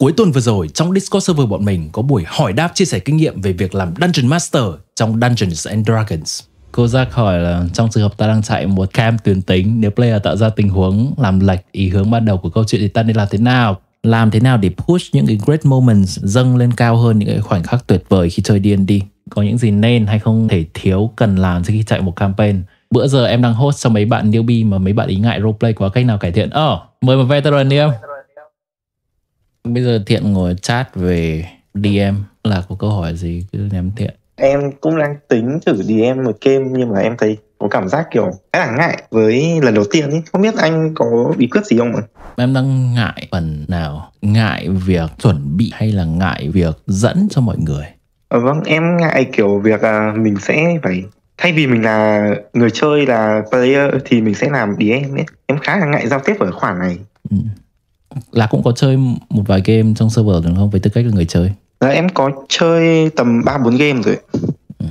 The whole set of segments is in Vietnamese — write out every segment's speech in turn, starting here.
Cuối tuần vừa rồi, trong Discord server bọn mình có buổi hỏi đáp chia sẻ kinh nghiệm về việc làm Dungeon Master trong Dungeons and Dragons. Cô Giác hỏi là trong trường hợp ta đang chạy một cam tuyến tính, nếu player tạo ra tình huống làm lệch ý hướng ban đầu của câu chuyện thì ta nên làm thế nào? Làm thế nào để push những cái great moments dâng lên cao hơn những cái khoảnh khắc tuyệt vời khi chơi D&D? Có những gì nên hay không thể thiếu cần làm khi chạy một campaign? Bữa giờ em đang host cho mấy bạn newbie mà mấy bạn ý ngại roleplay quá cách nào cải thiện? Ờ, oh, mời một veteran đi em. Bây giờ Thiện ngồi chat về DM là có câu hỏi gì cứ ném Thiện. Em cũng đang tính thử DM một game nhưng mà em thấy có cảm giác kiểu khá là ngại với lần đầu tiên ấy. Không biết anh có bí quyết gì không ạ? Em đang ngại phần nào? Ngại việc chuẩn bị hay là ngại việc dẫn cho mọi người? Ờ, vâng, em ngại kiểu việc à, mình sẽ phải thay vì mình là người chơi là player thì mình sẽ làm DM ấy. Em khá là ngại giao tiếp ở khoản này. Ừ là cũng có chơi một vài game trong server đúng không với tư cách là người chơi là ờ, em có chơi tầm ba bốn game rồi ừ.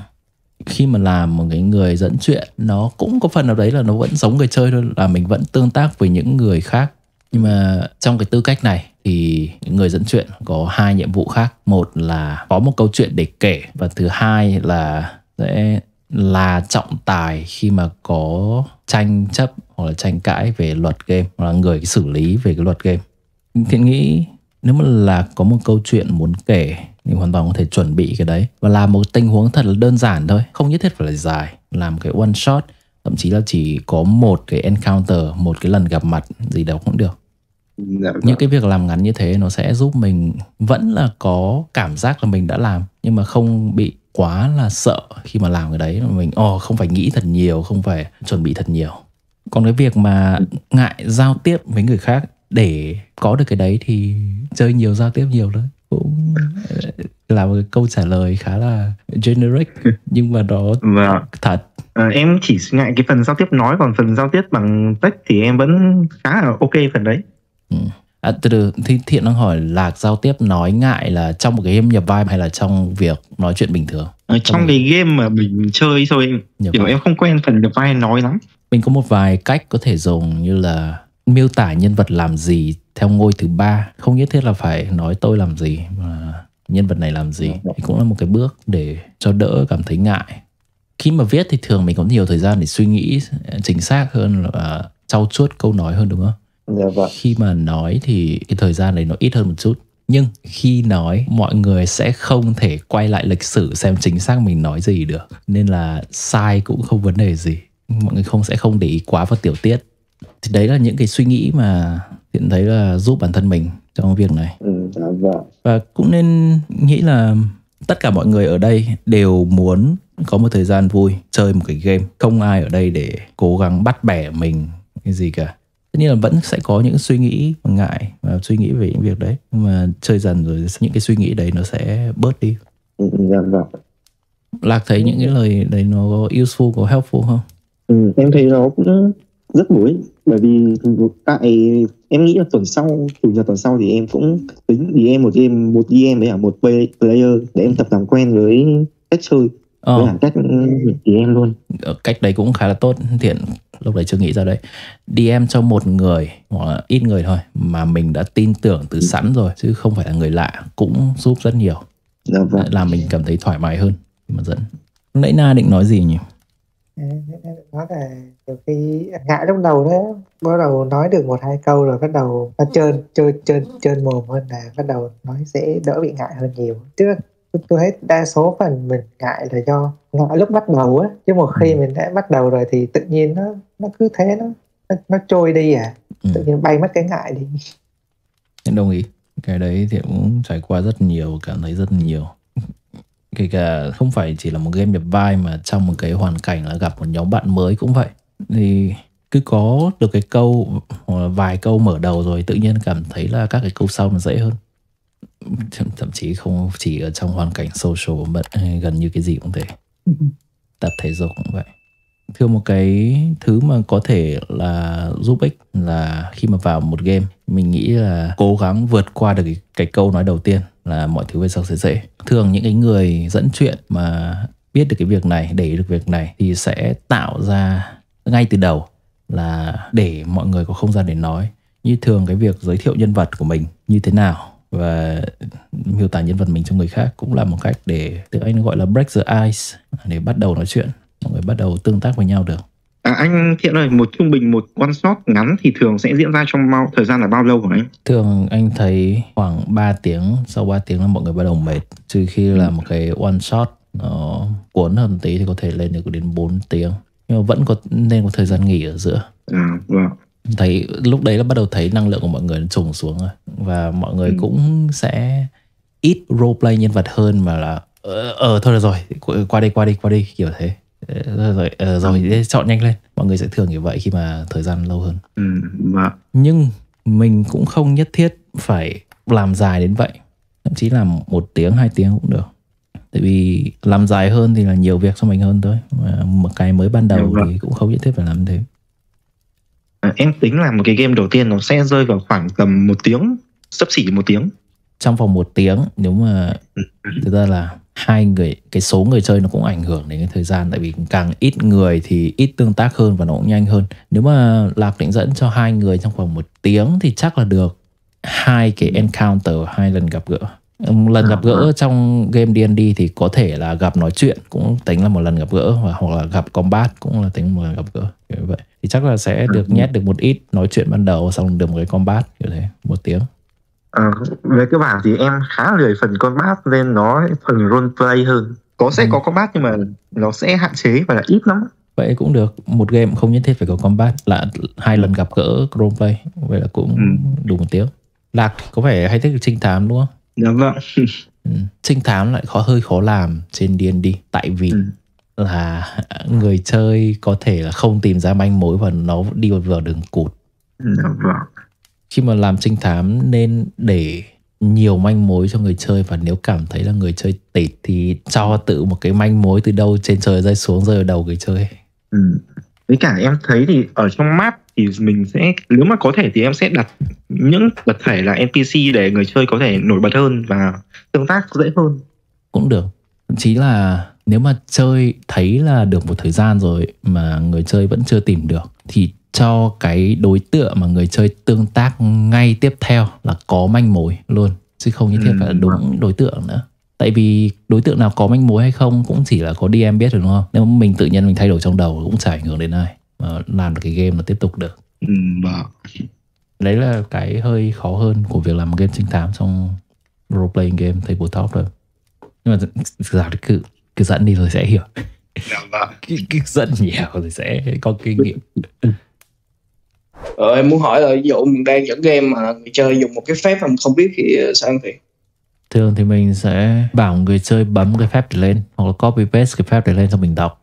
khi mà làm một cái người dẫn chuyện nó cũng có phần nào đấy là nó vẫn giống người chơi thôi là mình vẫn tương tác với những người khác nhưng mà trong cái tư cách này thì người dẫn chuyện có hai nhiệm vụ khác một là có một câu chuyện để kể và thứ hai là sẽ là trọng tài khi mà có tranh chấp hoặc là tranh cãi về luật game hoặc là người xử lý về cái luật game thiện nghĩ nếu mà là có một câu chuyện muốn kể thì hoàn toàn có thể chuẩn bị cái đấy và làm một tình huống thật là đơn giản thôi không nhất thiết phải là dài làm cái one shot thậm chí là chỉ có một cái encounter một cái lần gặp mặt gì đó cũng được dạ, vâng. những cái việc làm ngắn như thế nó sẽ giúp mình vẫn là có cảm giác là mình đã làm nhưng mà không bị quá là sợ khi mà làm cái đấy mình ồ oh, không phải nghĩ thật nhiều không phải chuẩn bị thật nhiều còn cái việc mà ngại giao tiếp với người khác để có được cái đấy thì chơi nhiều giao tiếp nhiều thôi cũng ờ, là một câu trả lời khá là generic nhưng mà đó vâng. thật à, em chỉ ngại cái phần giao tiếp nói còn phần giao tiếp bằng text thì em vẫn khá là ok phần đấy ừ. à, từ từ thì thiện đang hỏi là giao tiếp nói ngại là trong một cái game nhập vai hay là trong việc nói chuyện bình thường ở ờ, trong, cái game mà mình chơi thôi kiểu em không quen phần nhập vai nói lắm mình có một vài cách có thể dùng như là miêu tả nhân vật làm gì theo ngôi thứ ba không nhất thiết là phải nói tôi làm gì mà nhân vật này làm gì dạ, dạ. thì cũng là một cái bước để cho đỡ cảm thấy ngại khi mà viết thì thường mình có nhiều thời gian để suy nghĩ chính xác hơn là trau chuốt câu nói hơn đúng không dạ vâng. khi mà nói thì cái thời gian đấy nó ít hơn một chút nhưng khi nói mọi người sẽ không thể quay lại lịch sử xem chính xác mình nói gì được nên là sai cũng không vấn đề gì mọi người không sẽ không để ý quá vào tiểu tiết thì đấy là những cái suy nghĩ mà hiện thấy là giúp bản thân mình trong việc này ừ, dạ, vâng. và cũng nên nghĩ là tất cả mọi người ở đây đều muốn có một thời gian vui chơi một cái game không ai ở đây để cố gắng bắt bẻ mình cái gì cả tất nhiên là vẫn sẽ có những suy nghĩ ngại và suy nghĩ về những việc đấy nhưng mà chơi dần rồi những cái suy nghĩ đấy nó sẽ bớt đi ừ, dạ vâng. lạc thấy những cái lời đấy nó useful có helpful không ừ, em thấy nó cũng rất đuối bởi vì tại em nghĩ là tuần sau chủ nhật tuần sau thì em cũng tính đi em một game một game với cả một player để em tập làm quen với cách chơi ờ. với cách thì em luôn ờ, cách đấy cũng khá là tốt thiện lúc đấy chưa nghĩ ra đấy DM cho một người hoặc là ít người thôi mà mình đã tin tưởng từ ừ. sẵn rồi chứ không phải là người lạ cũng giúp rất nhiều Đúng dạ vâng. làm mình cảm thấy thoải mái hơn mà dẫn nãy na định nói gì nhỉ nó là nhiều khi ngại lúc đầu đó bắt đầu nói được một hai câu rồi bắt đầu nó ừ. trơn trơn trơn trơn mồm hơn là bắt đầu nói dễ đỡ bị ngại hơn nhiều tức là tôi thấy đa số phần mình ngại là do ngại lúc bắt đầu á chứ một khi ừ. mình đã bắt đầu rồi thì tự nhiên nó nó cứ thế nó nó, nó trôi đi à ừ. tự nhiên bay mất cái ngại đi đồng ý cái đấy thì cũng trải qua rất nhiều cảm thấy rất nhiều kể cả không phải chỉ là một game nhập vai mà trong một cái hoàn cảnh là gặp một nhóm bạn mới cũng vậy thì cứ có được cái câu vài câu mở đầu rồi tự nhiên cảm thấy là các cái câu sau nó dễ hơn thậm, thậm chí không chỉ ở trong hoàn cảnh social bận ờ, gần như cái gì cũng thế tập thể dục cũng vậy thưa một cái thứ mà có thể là giúp ích là khi mà vào một game mình nghĩ là cố gắng vượt qua được cái, cái câu nói đầu tiên là mọi thứ về sau sẽ dễ thường những cái người dẫn chuyện mà biết được cái việc này để được việc này thì sẽ tạo ra ngay từ đầu là để mọi người có không gian để nói như thường cái việc giới thiệu nhân vật của mình như thế nào và miêu tả nhân vật mình cho người khác cũng là một cách để tự anh gọi là break the ice để bắt đầu nói chuyện mọi người bắt đầu tương tác với nhau được À, anh Thiện ơi, một trung bình một one shot ngắn thì thường sẽ diễn ra trong bao thời gian là bao lâu của anh? Thường anh thấy khoảng 3 tiếng, sau 3 tiếng là mọi người bắt đầu mệt. Trừ khi là ừ. một cái one shot nó cuốn hơn tí thì có thể lên được đến 4 tiếng. Nhưng mà vẫn có nên có thời gian nghỉ ở giữa. À, vâng thấy lúc đấy là bắt đầu thấy năng lượng của mọi người nó trùng xuống rồi và mọi người ừ. cũng sẽ ít roleplay nhân vật hơn mà là ờ, ờ thôi được rồi qua đi qua đi qua đi kiểu thế Ờ, rồi rồi, uh, rồi ừ. chọn nhanh lên mọi người sẽ thường như vậy khi mà thời gian lâu hơn ừ, nhưng mình cũng không nhất thiết phải làm dài đến vậy thậm chí làm một tiếng hai tiếng cũng được tại vì làm dài hơn thì là nhiều việc cho mình hơn thôi mà một cái mới ban đầu dạ, vâng. thì cũng không nhất thiết phải làm thế à, em tính là một cái game đầu tiên nó sẽ rơi vào khoảng tầm một tiếng sấp xỉ một tiếng trong vòng một tiếng nếu mà ừ. thực ra là hai người cái số người chơi nó cũng ảnh hưởng đến cái thời gian tại vì càng ít người thì ít tương tác hơn và nó cũng nhanh hơn nếu mà lạc định dẫn cho hai người trong khoảng một tiếng thì chắc là được hai cái encounter hai lần gặp gỡ lần gặp à, gỡ vâng. trong game D&D thì có thể là gặp nói chuyện cũng tính là một lần gặp gỡ hoặc là gặp combat cũng là tính một lần gặp gỡ như vậy thì chắc là sẽ được vâng. nhét được một ít nói chuyện ban đầu xong được một cái combat như thế một tiếng Ờ, về cơ bản thì em khá là lười phần combat nên nó phần role play hơn. Có sẽ ừ. có combat nhưng mà nó sẽ hạn chế và là ít lắm. Vậy cũng được, một game không nhất thiết phải có combat là hai lần gặp gỡ role play vậy là cũng ừ. đủ một tiếng. Lạc có vẻ hay thích trinh thám đúng không? Dạ vâng. Ừ, trinh thám lại khó hơi khó làm trên D&D tại vì ừ là người chơi có thể là không tìm ra manh mối và nó đi vào đường cụt. Đúng dạ vâng. rồi khi mà làm trinh thám nên để nhiều manh mối cho người chơi và nếu cảm thấy là người chơi tịt thì cho tự một cái manh mối từ đâu trên trời rơi xuống rơi vào đầu người chơi ừ. với cả em thấy thì ở trong map thì mình sẽ nếu mà có thể thì em sẽ đặt những vật thể là npc để người chơi có thể nổi bật hơn và tương tác dễ hơn cũng được thậm chí là nếu mà chơi thấy là được một thời gian rồi mà người chơi vẫn chưa tìm được thì cho cái đối tượng mà người chơi tương tác ngay tiếp theo là có manh mối luôn chứ không như thiết ừ. phải là đúng đối tượng nữa tại vì đối tượng nào có manh mối hay không cũng chỉ là có DM biết rồi đúng không nếu mình tự nhiên mình thay đổi trong đầu cũng chả ảnh hưởng đến ai mà làm được cái game nó tiếp tục được ừ. Vâng đấy là cái hơi khó hơn của việc làm game trinh thám trong role playing game thầy bố top rồi nhưng mà giả cứ cứ dẫn đi rồi sẽ hiểu dạ, vâng cứ, cứ dẫn nhiều rồi sẽ có kinh nghiệm Ờ, em muốn hỏi là ví dụ mình đang dẫn game mà người chơi dùng một cái phép mà mình không biết thì sao anh Thiện? Thường thì mình sẽ bảo người chơi bấm cái phép để lên hoặc là copy paste cái phép để lên cho mình đọc.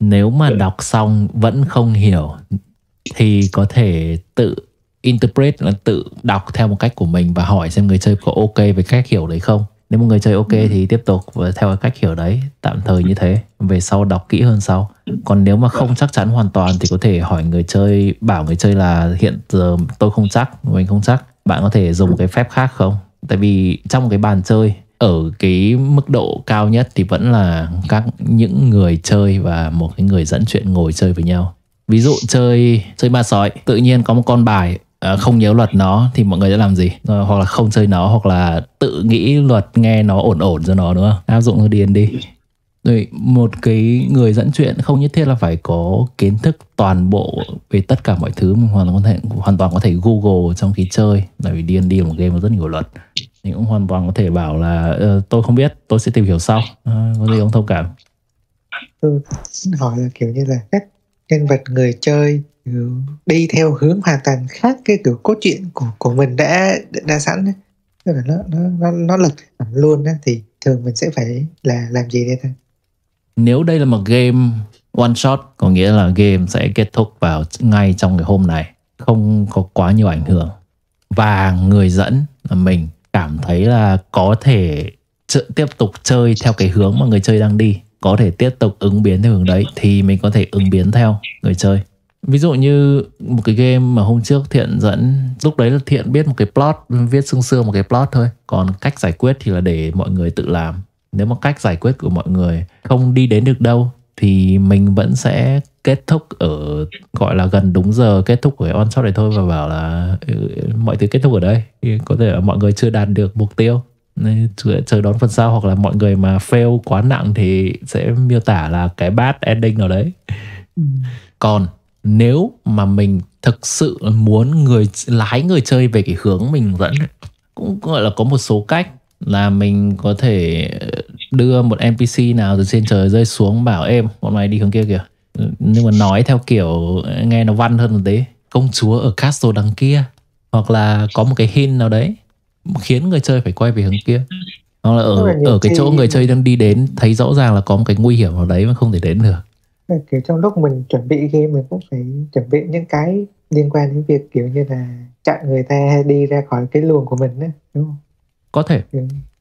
Nếu mà ừ. đọc xong vẫn không hiểu thì có thể tự interpret là tự đọc theo một cách của mình và hỏi xem người chơi có ok với cách hiểu đấy không nếu một người chơi ok ừ. thì tiếp tục và theo cái cách hiểu đấy tạm thời như thế về sau đọc kỹ hơn sau còn nếu mà không chắc chắn hoàn toàn thì có thể hỏi người chơi bảo người chơi là hiện giờ tôi không chắc mình không chắc bạn có thể dùng cái phép khác không tại vì trong cái bàn chơi ở cái mức độ cao nhất thì vẫn là các những người chơi và một cái người dẫn chuyện ngồi chơi với nhau ví dụ chơi chơi ma sói tự nhiên có một con bài Ờ, không nhớ luật nó thì mọi người sẽ làm gì rồi, ờ, hoặc là không chơi nó hoặc là tự nghĩ luật nghe nó ổn ổn cho nó đúng không áp dụng nó điền đi rồi một cái người dẫn chuyện không nhất thiết là phải có kiến thức toàn bộ về tất cả mọi thứ mà hoàn toàn có thể hoàn toàn có thể google trong khi chơi bởi vì điền đi là một game có rất nhiều luật thì cũng hoàn toàn có thể bảo là uh, tôi không biết tôi sẽ tìm hiểu sau uh, có gì không thông cảm tôi ừ, hỏi là kiểu như là nhân vật người chơi đi theo hướng hoàn toàn khác cái kiểu cốt truyện của của mình đã đã sẵn tức là nó nó nó nó lật luôn đó, thì thường mình sẽ phải là làm gì đây ta nếu đây là một game one shot có nghĩa là game sẽ kết thúc vào ngay trong cái hôm này không có quá nhiều ảnh hưởng và người dẫn là mình cảm thấy là có thể ch- tiếp tục chơi theo cái hướng mà người chơi đang đi có thể tiếp tục ứng biến theo hướng đấy thì mình có thể ứng biến theo người chơi ví dụ như một cái game mà hôm trước thiện dẫn lúc đấy là thiện biết một cái plot viết sương sương một cái plot thôi còn cách giải quyết thì là để mọi người tự làm nếu mà cách giải quyết của mọi người không đi đến được đâu thì mình vẫn sẽ kết thúc ở gọi là gần đúng giờ kết thúc của on shot này thôi và bảo là ừ, mọi thứ kết thúc ở đây có thể là mọi người chưa đạt được mục tiêu nên chờ đón phần sau hoặc là mọi người mà fail quá nặng thì sẽ miêu tả là cái bad ending nào đấy ừ. còn nếu mà mình thực sự muốn người lái người chơi về cái hướng mình dẫn cũng gọi là có một số cách là mình có thể đưa một npc nào từ trên trời rơi xuống bảo em bọn mày đi hướng kia kìa nhưng mà nói theo kiểu nghe nó văn hơn một tí công chúa ở castle đằng kia hoặc là có một cái hint nào đấy khiến người chơi phải quay về hướng kia hoặc là ở ở cái chỗ người chơi đang đi đến thấy rõ ràng là có một cái nguy hiểm nào đấy mà không thể đến được kiểu trong lúc mình chuẩn bị game mình cũng phải chuẩn bị những cái liên quan đến việc kiểu như là chặn người ta đi ra khỏi cái luồng của mình đó, đúng không? Có thể. Ừ,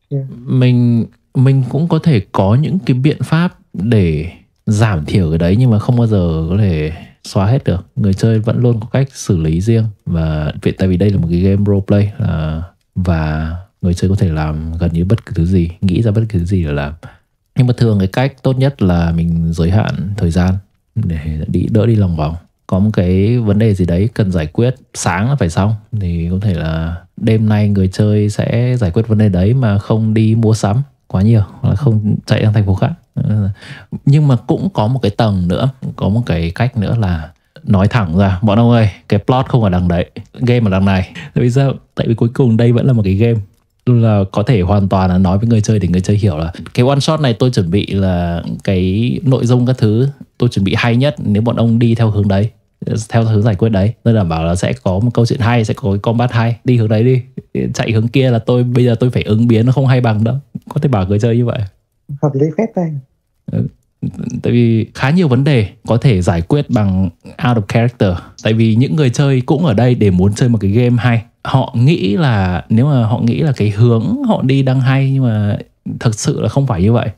yeah. Mình mình cũng có thể có những cái biện pháp để giảm thiểu cái đấy nhưng mà không bao giờ có thể xóa hết được người chơi vẫn luôn có cách xử lý riêng và vì tại vì đây là một cái game role play à, và người chơi có thể làm gần như bất cứ thứ gì nghĩ ra bất cứ thứ gì để làm nhưng mà thường cái cách tốt nhất là mình giới hạn thời gian để đi đỡ đi lòng vòng có một cái vấn đề gì đấy cần giải quyết sáng là phải xong thì có thể là đêm nay người chơi sẽ giải quyết vấn đề đấy mà không đi mua sắm quá nhiều hoặc là không chạy sang thành phố khác nhưng mà cũng có một cái tầng nữa có một cái cách nữa là nói thẳng ra bọn ông ơi cái plot không ở đằng đấy game ở đằng này tại vì sao tại vì cuối cùng đây vẫn là một cái game là có thể hoàn toàn là nói với người chơi để người chơi hiểu là cái one shot này tôi chuẩn bị là cái nội dung các thứ tôi chuẩn bị hay nhất nếu bọn ông đi theo hướng đấy theo hướng giải quyết đấy tôi đảm bảo là sẽ có một câu chuyện hay sẽ có cái combat hay đi hướng đấy đi chạy hướng kia là tôi bây giờ tôi phải ứng biến nó không hay bằng đâu có thể bảo người chơi như vậy hợp lý phép anh ừ tại vì khá nhiều vấn đề có thể giải quyết bằng out of character tại vì những người chơi cũng ở đây để muốn chơi một cái game hay họ nghĩ là nếu mà họ nghĩ là cái hướng họ đi đang hay nhưng mà thực sự là không phải như vậy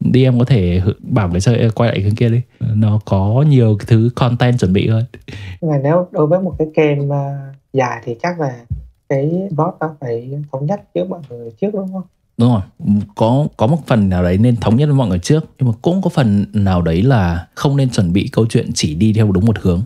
đi em có thể bảo người chơi quay lại hướng kia đi nó có nhiều thứ content chuẩn bị hơn nhưng mà nếu đối với một cái game ờ, dài thì chắc là cái boss nó phải thống nhất giữa mọi người trước đúng không đúng rồi có có một phần nào đấy nên thống nhất với mọi người trước nhưng mà cũng có phần nào đấy là không nên chuẩn bị câu chuyện chỉ đi theo đúng một hướng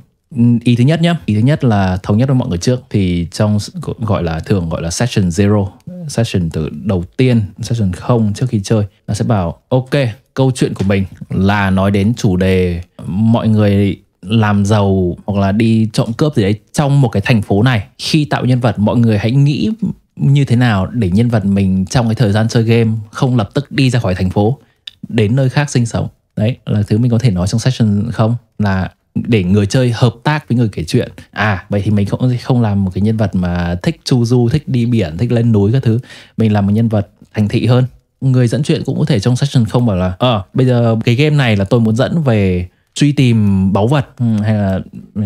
ý thứ nhất nhé ý thứ nhất là thống nhất với mọi người trước thì trong gọi là thường gọi là session zero session từ đầu tiên session không trước khi chơi nó sẽ bảo ok câu chuyện của mình là nói đến chủ đề mọi người làm giàu hoặc là đi trộm cướp gì đấy trong một cái thành phố này khi tạo nhân vật mọi người hãy nghĩ như thế nào để nhân vật mình trong cái thời gian chơi game không lập tức đi ra khỏi thành phố đến nơi khác sinh sống đấy là thứ mình có thể nói trong session không là để người chơi hợp tác với người kể chuyện à vậy thì mình không không làm một cái nhân vật mà thích chu du thích đi biển thích lên núi các thứ mình làm một nhân vật thành thị hơn người dẫn chuyện cũng có thể trong session không bảo là ờ à, bây giờ cái game này là tôi muốn dẫn về truy tìm báu vật ừ, hay là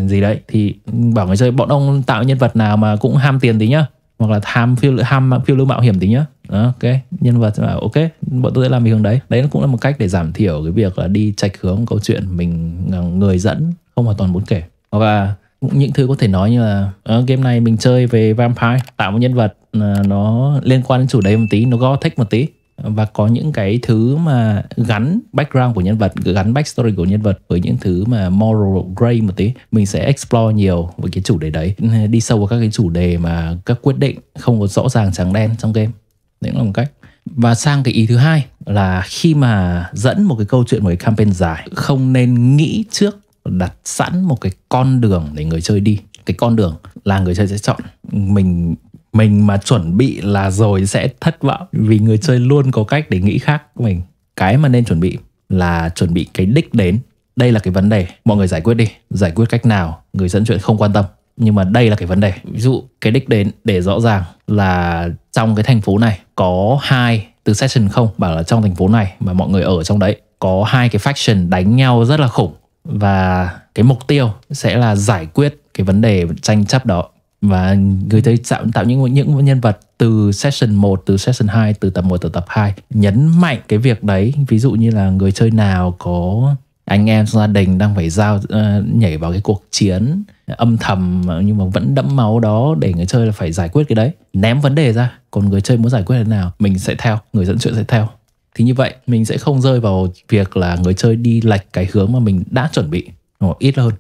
gì đấy thì bảo người chơi bọn ông tạo nhân vật nào mà cũng ham tiền tí nhá hoặc là ham phiêu ham phiêu lưu mạo hiểm tí nhá ok nhân vật là ok bọn tôi sẽ làm về thường đấy đấy cũng là một cách để giảm thiểu cái việc là đi chạch hướng câu chuyện mình à, người dẫn không hoàn toàn muốn kể và những thứ có thể nói như là ở ờ, game này mình chơi về vampire tạo một nhân vật à, nó liên quan đến chủ đề một tí nó gothic một tí và có những cái thứ mà gắn background của nhân vật gắn backstory của nhân vật với những thứ mà moral gray một tí mình sẽ explore nhiều với cái chủ đề đấy đi sâu vào các cái chủ đề mà các quyết định không có rõ ràng trắng đen trong game đấy là một cách và sang cái ý thứ hai là khi mà dẫn một cái câu chuyện một cái campaign dài không nên nghĩ trước đặt sẵn một cái con đường để người chơi đi cái con đường là người chơi sẽ chọn mình mình mà chuẩn bị là rồi sẽ thất vọng vì người chơi luôn có cách để nghĩ khác của mình cái mà nên chuẩn bị là chuẩn bị cái đích đến đây là cái vấn đề mọi người giải quyết đi giải quyết cách nào người dẫn chuyện không quan tâm nhưng mà đây là cái vấn đề ví dụ cái đích đến để rõ ràng là trong cái thành phố này có hai từ session không bảo là trong thành phố này mà mọi người ở trong đấy có hai cái faction đánh nhau rất là khủng và cái mục tiêu sẽ là giải quyết cái vấn đề tranh chấp đó và người thầy tạo tạo những những nhân vật từ session 1, từ session 2, từ tập 1 từ tập 2 nhấn mạnh cái việc đấy ví dụ như là người chơi nào có anh em gia đình đang phải giao ờ, nhảy vào cái cuộc chiến âm thầm nhưng mà vẫn đẫm máu đó để người chơi là phải giải quyết cái đấy ném vấn đề ra còn người chơi muốn giải quyết thế nào mình sẽ theo người dẫn chuyện sẽ theo thì như vậy mình sẽ không rơi vào việc là người chơi đi lệch cái hướng mà mình đã chuẩn bị ít hơn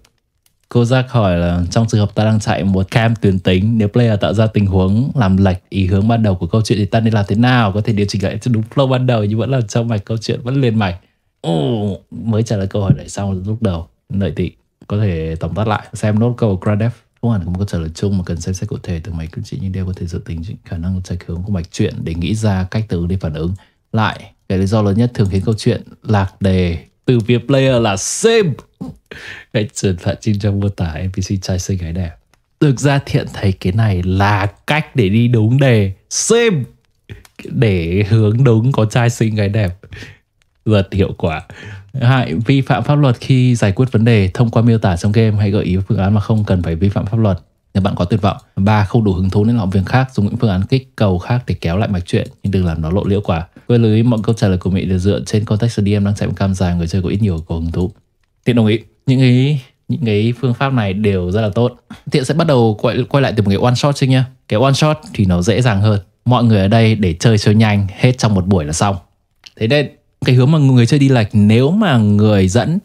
Cô Giác hỏi là trong trường hợp ta đang chạy một cam tuyến tính nếu player tạo ra tình huống làm lệch ý hướng ban đầu của câu chuyện thì ta nên làm thế nào có thể điều chỉnh lại cho đúng flow ban đầu nhưng vẫn là trong mạch câu chuyện vẫn liền mạch Ồ, mới trả lời câu hỏi này xong lúc đầu nội tị có thể tổng tắt lại xem nốt câu của Grandef không hẳn cũng có trả lời chung mà cần xem xét cụ thể từ mấy cử chỉ nhưng đều có thể dự tính khả năng chạy hướng của mạch truyện để nghĩ ra cách từ để phản ứng lại cái lý do lớn nhất thường khiến câu chuyện lạc đề từ phía player là sim hãy truyền phạt trên trong mô tả NPC trai xinh gái đẹp thực ra thiện thấy cái này là cách để đi đúng đề sim để hướng đúng có trai xinh gái đẹp rất hiệu quả hại vi phạm pháp luật khi giải quyết vấn đề thông qua miêu tả trong game hay gợi ý phương án mà không cần phải vi phạm pháp luật nếu bạn có tuyệt vọng ba không đủ hứng thú nên làm việc khác dùng những phương án kích cầu khác để kéo lại mạch chuyện nhưng đừng làm nó lộ liễu quá với lưới, mọi câu trả lời của Mỹ được dựa trên context DM đang chạy một cam dài người chơi có ít nhiều của hứng thú. Tiện đồng ý, những cái những cái phương pháp này đều rất là tốt. Tiện sẽ bắt đầu quay, quay lại từ một cái one shot chứ nhá Cái one shot thì nó dễ dàng hơn. Mọi người ở đây để chơi chơi nhanh hết trong một buổi là xong. Thế nên cái hướng mà người chơi đi lệch nếu mà người dẫn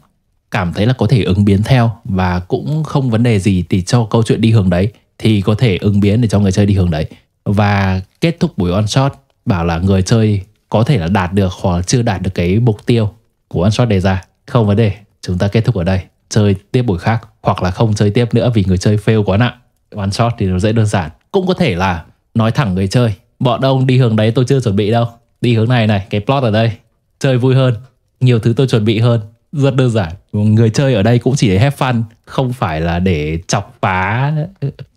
cảm thấy là có thể ứng biến theo và cũng không vấn đề gì thì cho câu chuyện đi hướng đấy thì có thể ứng biến để cho người chơi đi hướng đấy và kết thúc buổi on shot bảo là người chơi có thể là đạt được hoặc là chưa đạt được cái mục tiêu của one shot đề ra không vấn đề chúng ta kết thúc ở đây chơi tiếp buổi khác hoặc là không chơi tiếp nữa vì người chơi fail quá nặng one shot thì nó dễ đơn giản cũng có thể là nói thẳng người chơi bọn ông đi hướng đấy tôi chưa chuẩn bị đâu đi hướng này này cái plot ở đây chơi vui hơn nhiều thứ tôi chuẩn bị hơn rất đơn giản người chơi ở đây cũng chỉ để have fun không phải là để chọc phá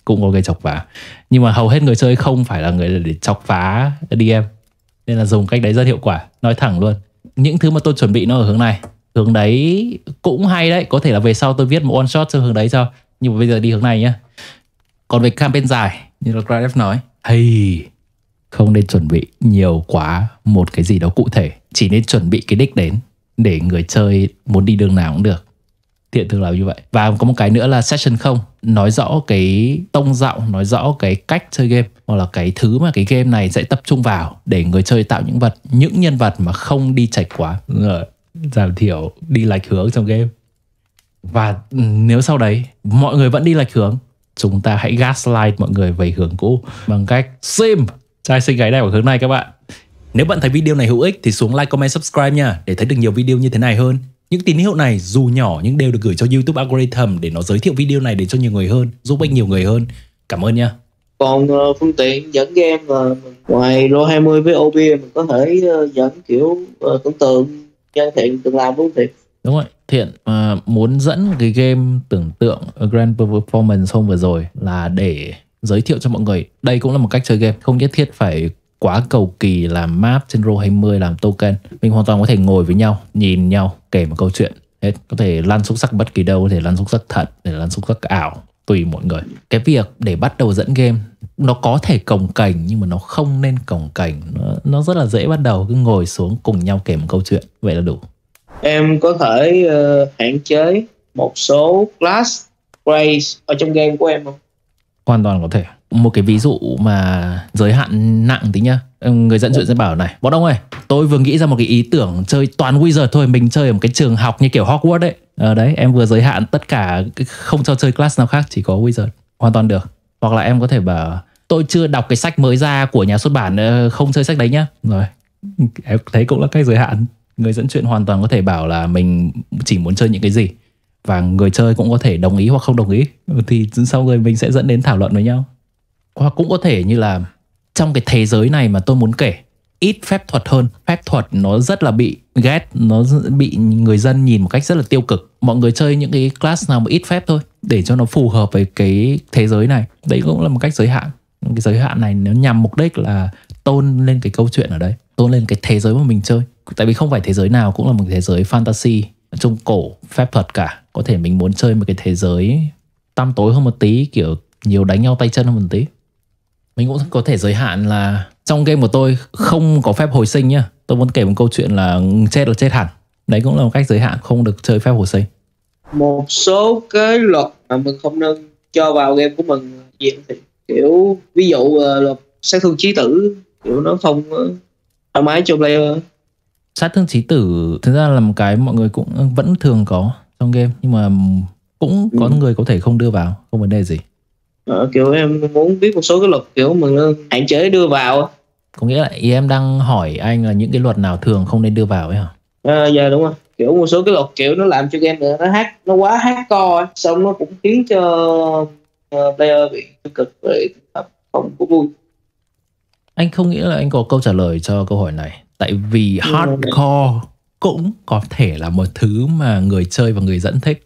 cũng có cái chọc phá nhưng mà hầu hết người chơi không phải là người để chọc phá DM nên là dùng cách đấy rất hiệu quả nói thẳng luôn những thứ mà tôi chuẩn bị nó ở hướng này hướng đấy cũng hay đấy có thể là về sau tôi viết một one shot theo hướng đấy cho nhưng mà bây giờ đi hướng này nhá còn về campaign dài như là Graf nói hey không nên chuẩn bị nhiều quá một cái gì đó cụ thể chỉ nên chuẩn bị cái đích đến để người chơi muốn đi đường nào cũng được hiện thường là như vậy và có một cái nữa là session không nói rõ cái tông giọng nói rõ cái cách chơi game hoặc là cái thứ mà cái game này sẽ tập trung vào để người chơi tạo những vật những nhân vật mà không đi chạch quá rồi giảm thiểu đi lệch hướng trong game và nếu sau đấy mọi người vẫn đi lệch hướng chúng ta hãy gaslight mọi người về hướng cũ bằng cách sim trai xinh gái đẹp ở hướng này các bạn nếu bạn thấy video này hữu ích thì xuống like, comment, subscribe nha để thấy được nhiều video như thế này hơn. Những tín hiệu này dù nhỏ nhưng đều được gửi cho YouTube algorithm để nó giới thiệu video này đến cho nhiều người hơn, giúp ích nhiều người hơn. Cảm ơn nha. Còn uh, phương tiện dẫn game mà ờ, ngoài RO 20 với OB mình có thể uh, dẫn kiểu uh, tưởng tượng nhân thiện từng làm đúng thiệt. Đúng rồi, thiện mà muốn dẫn cái game tưởng tượng Grand Performance hôm vừa rồi là để giới thiệu cho mọi người đây cũng là một cách chơi game không nhất thiết phải quá cầu kỳ làm map trên row 20 làm token mình hoàn toàn có thể ngồi với nhau nhìn nhau kể một câu chuyện hết có thể lăn xúc sắc bất kỳ đâu có thể lăn xúc sắc thật để lăn xúc sắc ảo tùy mọi người cái việc để bắt đầu dẫn game nó có thể cồng cành nhưng mà nó không nên cồng cành nó, nó rất là dễ bắt đầu cứ ngồi xuống cùng nhau kể một câu chuyện vậy là đủ em có thể uh, hạn chế một số class race ở trong game của em không hoàn toàn có thể một cái ví dụ mà giới hạn nặng tí nhá ừ, người dẫn chuyện sẽ bảo này bọn ông ơi tôi vừa nghĩ ra một cái ý tưởng chơi toàn wizard thôi mình chơi ở một cái trường học như kiểu hogwarts đấy ở ờ, à, đấy em vừa giới hạn tất cả không cho chơi class nào khác chỉ có wizard hoàn toàn được hoặc là em có thể bảo tôi chưa đọc cái sách mới ra của nhà xuất bản ờ, không chơi sách đấy nhá rồi em thấy cũng là cách giới hạn người dẫn chuyện hoàn toàn có thể bảo là mình chỉ muốn chơi những cái gì và người chơi cũng có thể đồng ý hoặc không đồng ý ừ, thì sau người mình sẽ dẫn đến thảo luận với nhau hoặc cũng có thể như là trong cái thế giới này mà tôi muốn kể ít phép thuật hơn phép thuật nó rất là bị ghét nó bị người dân nhìn một cách rất là tiêu cực mọi người chơi những cái class nào mà ít phép thôi để cho nó phù hợp với cái thế giới này đấy cũng là một cách giới hạn cái giới hạn này nó nhằm mục đích là tôn lên cái câu chuyện ở đây tôn lên cái thế giới mà mình chơi tại vì không phải thế giới nào cũng là một thế giới fantasy trung cổ phép thuật cả có thể mình muốn chơi một cái thế giới tăm tối hơn một tí kiểu nhiều đánh nhau tay chân hơn một tí mình cũng có thể giới hạn là trong game của tôi không có phép hồi sinh nhá tôi muốn kể một câu chuyện là chết là chết hẳn đấy cũng là một cách giới hạn không được chơi phép hồi sinh một số cái luật mà mình không nên cho vào game của mình diện thì kiểu ví dụ ờ, là sát thương trí tử kiểu nó không ờ, thoải mái cho player sát thương trí tử thực ra là một cái mọi người cũng vẫn thường có trong game nhưng mà cũng có ừ. người có thể không đưa vào không vấn đề gì ờ, kiểu em muốn biết một số cái luật kiểu mà nó hạn chế đưa vào có nghĩa là em đang hỏi anh là những cái luật nào thường không nên đưa vào ấy hả à, dạ đúng rồi kiểu một số cái luật kiểu nó làm cho game nó hát nó quá hát co ấy. xong nó cũng khiến cho uh, player bị tiêu cực về không có vui anh không nghĩ là anh có câu trả lời cho câu hỏi này tại vì hardcore cũng có thể là một thứ mà người chơi và người dẫn thích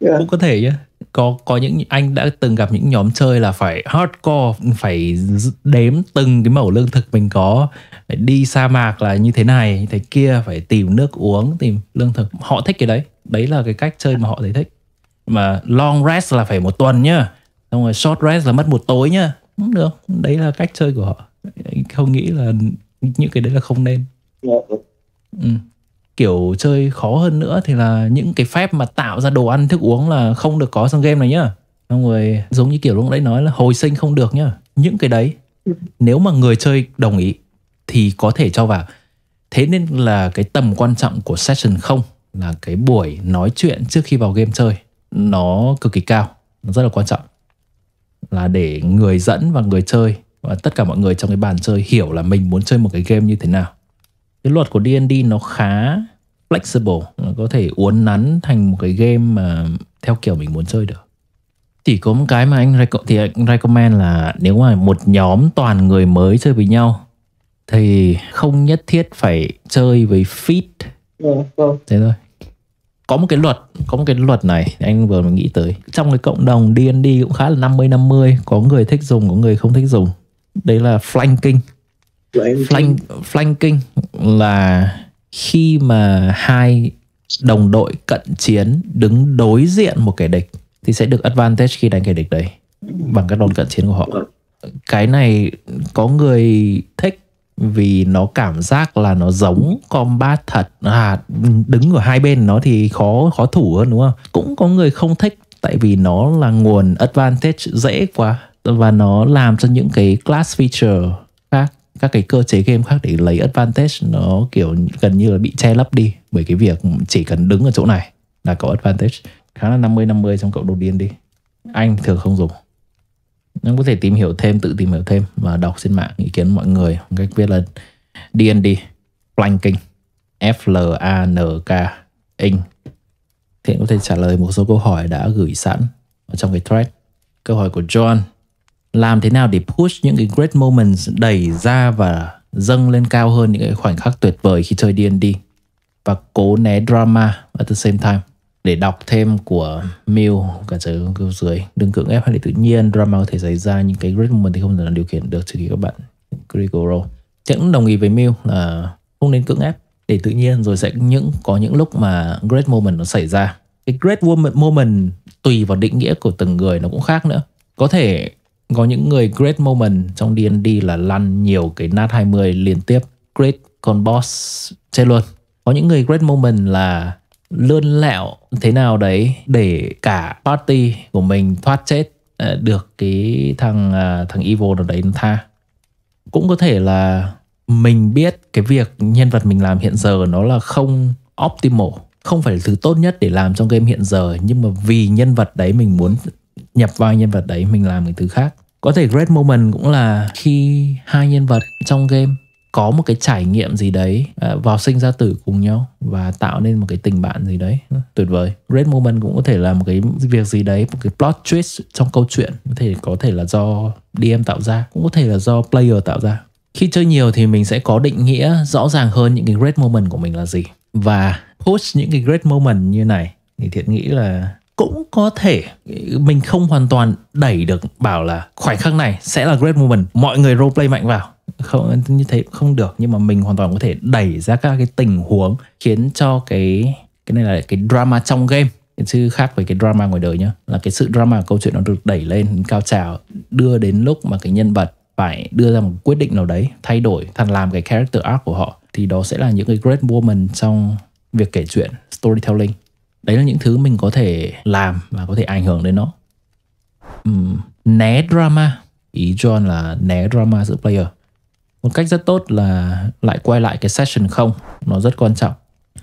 yeah. Dạ. cũng có thể nhé có có những anh đã từng gặp những nhóm chơi là phải hardcore phải đếm từng cái mẩu lương thực mình có phải đi sa mạc là như thế này như thế kia phải tìm nước uống tìm lương thực họ thích cái đấy đấy là cái cách chơi mà họ thấy thích mà long rest là phải một tuần nhá xong rồi short rest là mất một tối nhá cũng được đấy là cách chơi của họ không nghĩ là những cái đấy là không nên dạ. ừ kiểu chơi khó hơn nữa thì là những cái phép mà tạo ra đồ ăn thức uống là không được có trong game này nhá mọi người giống như kiểu lúc nãy nói là hồi sinh không được nhá những cái đấy nếu mà người chơi đồng ý thì có thể cho vào thế nên là cái tầm quan trọng của session không là cái buổi nói chuyện trước khi vào game chơi nó cực kỳ cao nó rất là quan trọng là để người dẫn và người chơi và tất cả mọi người trong cái bàn chơi hiểu là mình muốn chơi một cái game như thế nào cái luật của D&D nó khá flexible nó có thể uốn nắn thành một cái game mà theo kiểu mình muốn chơi được chỉ có một cái mà anh thì anh recommend là nếu mà một nhóm toàn người mới chơi với nhau thì không nhất thiết phải chơi với fit ừ, vâng. thế thôi có một cái luật có một cái luật này anh vừa mới nghĩ tới trong cái cộng đồng D&D cũng khá là 50 50 có người thích dùng có người không thích dùng đấy là flanking flanking. flanking là khi mà hai đồng đội cận chiến đứng đối diện một kẻ địch thì sẽ được advantage khi đánh kẻ địch đấy bằng các đòn cận chiến của họ vâng. cái này có người thích vì nó cảm giác là nó giống combat thật à đứng ở hai bên nó thì khó khó thủ hơn đúng không cũng có người không thích tại vì nó là nguồn advantage dễ quá và nó làm cho những cái class feature các cái cơ chế game khác để lấy advantage nó kiểu gần như là bị che lấp đi bởi cái việc chỉ cần đứng ở chỗ này là có advantage khá là 50 50 trong cộng đồng điên đi anh thường không dùng em có thể tìm hiểu thêm tự tìm hiểu thêm và đọc trên mạng ý kiến mọi người cách viết là DND flanking F L A N K ing thì có thể trả lời một số câu hỏi đã gửi sẵn ở trong cái thread câu hỏi của John làm thế nào để push những cái great moments đẩy ra và dâng lên cao hơn những cái khoảnh khắc tuyệt vời khi chơi D&D và cố né drama at the same time để đọc thêm của Mill cả giới cứu dưới đừng cưỡng ép hay để tự nhiên drama có thể xảy ra những cái great moment thì không thể là điều khiển được trừ khi các bạn critical role cũng đồng ý với Mill là không nên cưỡng ép để tự nhiên rồi sẽ những có những lúc mà great moment nó xảy ra cái great moment moment tùy vào định nghĩa của từng người nó cũng khác nữa có thể có những người great moment trong D&D là lăn nhiều cái nat 20 liên tiếp great còn boss chết luôn có những người great moment là lươn lẹo thế nào đấy để cả party của mình thoát chết ờ, được cái thằng ờ, thằng evil nào đấy tha cũng có thể là mình biết cái việc nhân vật mình làm hiện giờ nó là không optimal không phải là thứ tốt nhất để làm trong game hiện giờ nhưng mà vì nhân vật đấy mình muốn nhập vào nhân vật đấy mình làm cái thứ khác có thể great moment cũng là khi hai nhân vật trong game có một cái trải nghiệm gì đấy à, vào sinh ra tử cùng nhau và tạo nên một cái tình bạn gì đấy ừ, tuyệt vời great moment cũng có thể là một cái việc gì đấy một cái plot twist trong câu chuyện có thể có thể là do dm tạo ra cũng có thể là do player tạo ra khi chơi nhiều thì mình sẽ có định nghĩa rõ ràng hơn những cái great moment của mình là gì và post những cái great moment như này thì thiện nghĩ là cũng có thể mình không hoàn toàn đẩy được bảo là khoảnh khắc này sẽ là great moment mọi người roleplay mạnh vào không như thế không được nhưng mà mình hoàn toàn có thể đẩy ra các cái tình huống khiến cho cái cái này là cái drama trong game chứ khác với cái drama ngoài đời nhá là cái sự drama câu chuyện nó được đẩy lên cao trào đưa đến lúc mà cái nhân vật phải đưa ra một quyết định nào đấy thay đổi thành làm cái character arc của họ thì đó sẽ là những cái great moment trong việc kể chuyện storytelling đấy là những thứ mình có thể làm và có thể ảnh hưởng đến nó uhm, né drama ý John là né drama giữa player một cách rất tốt là lại quay lại cái session không nó rất quan trọng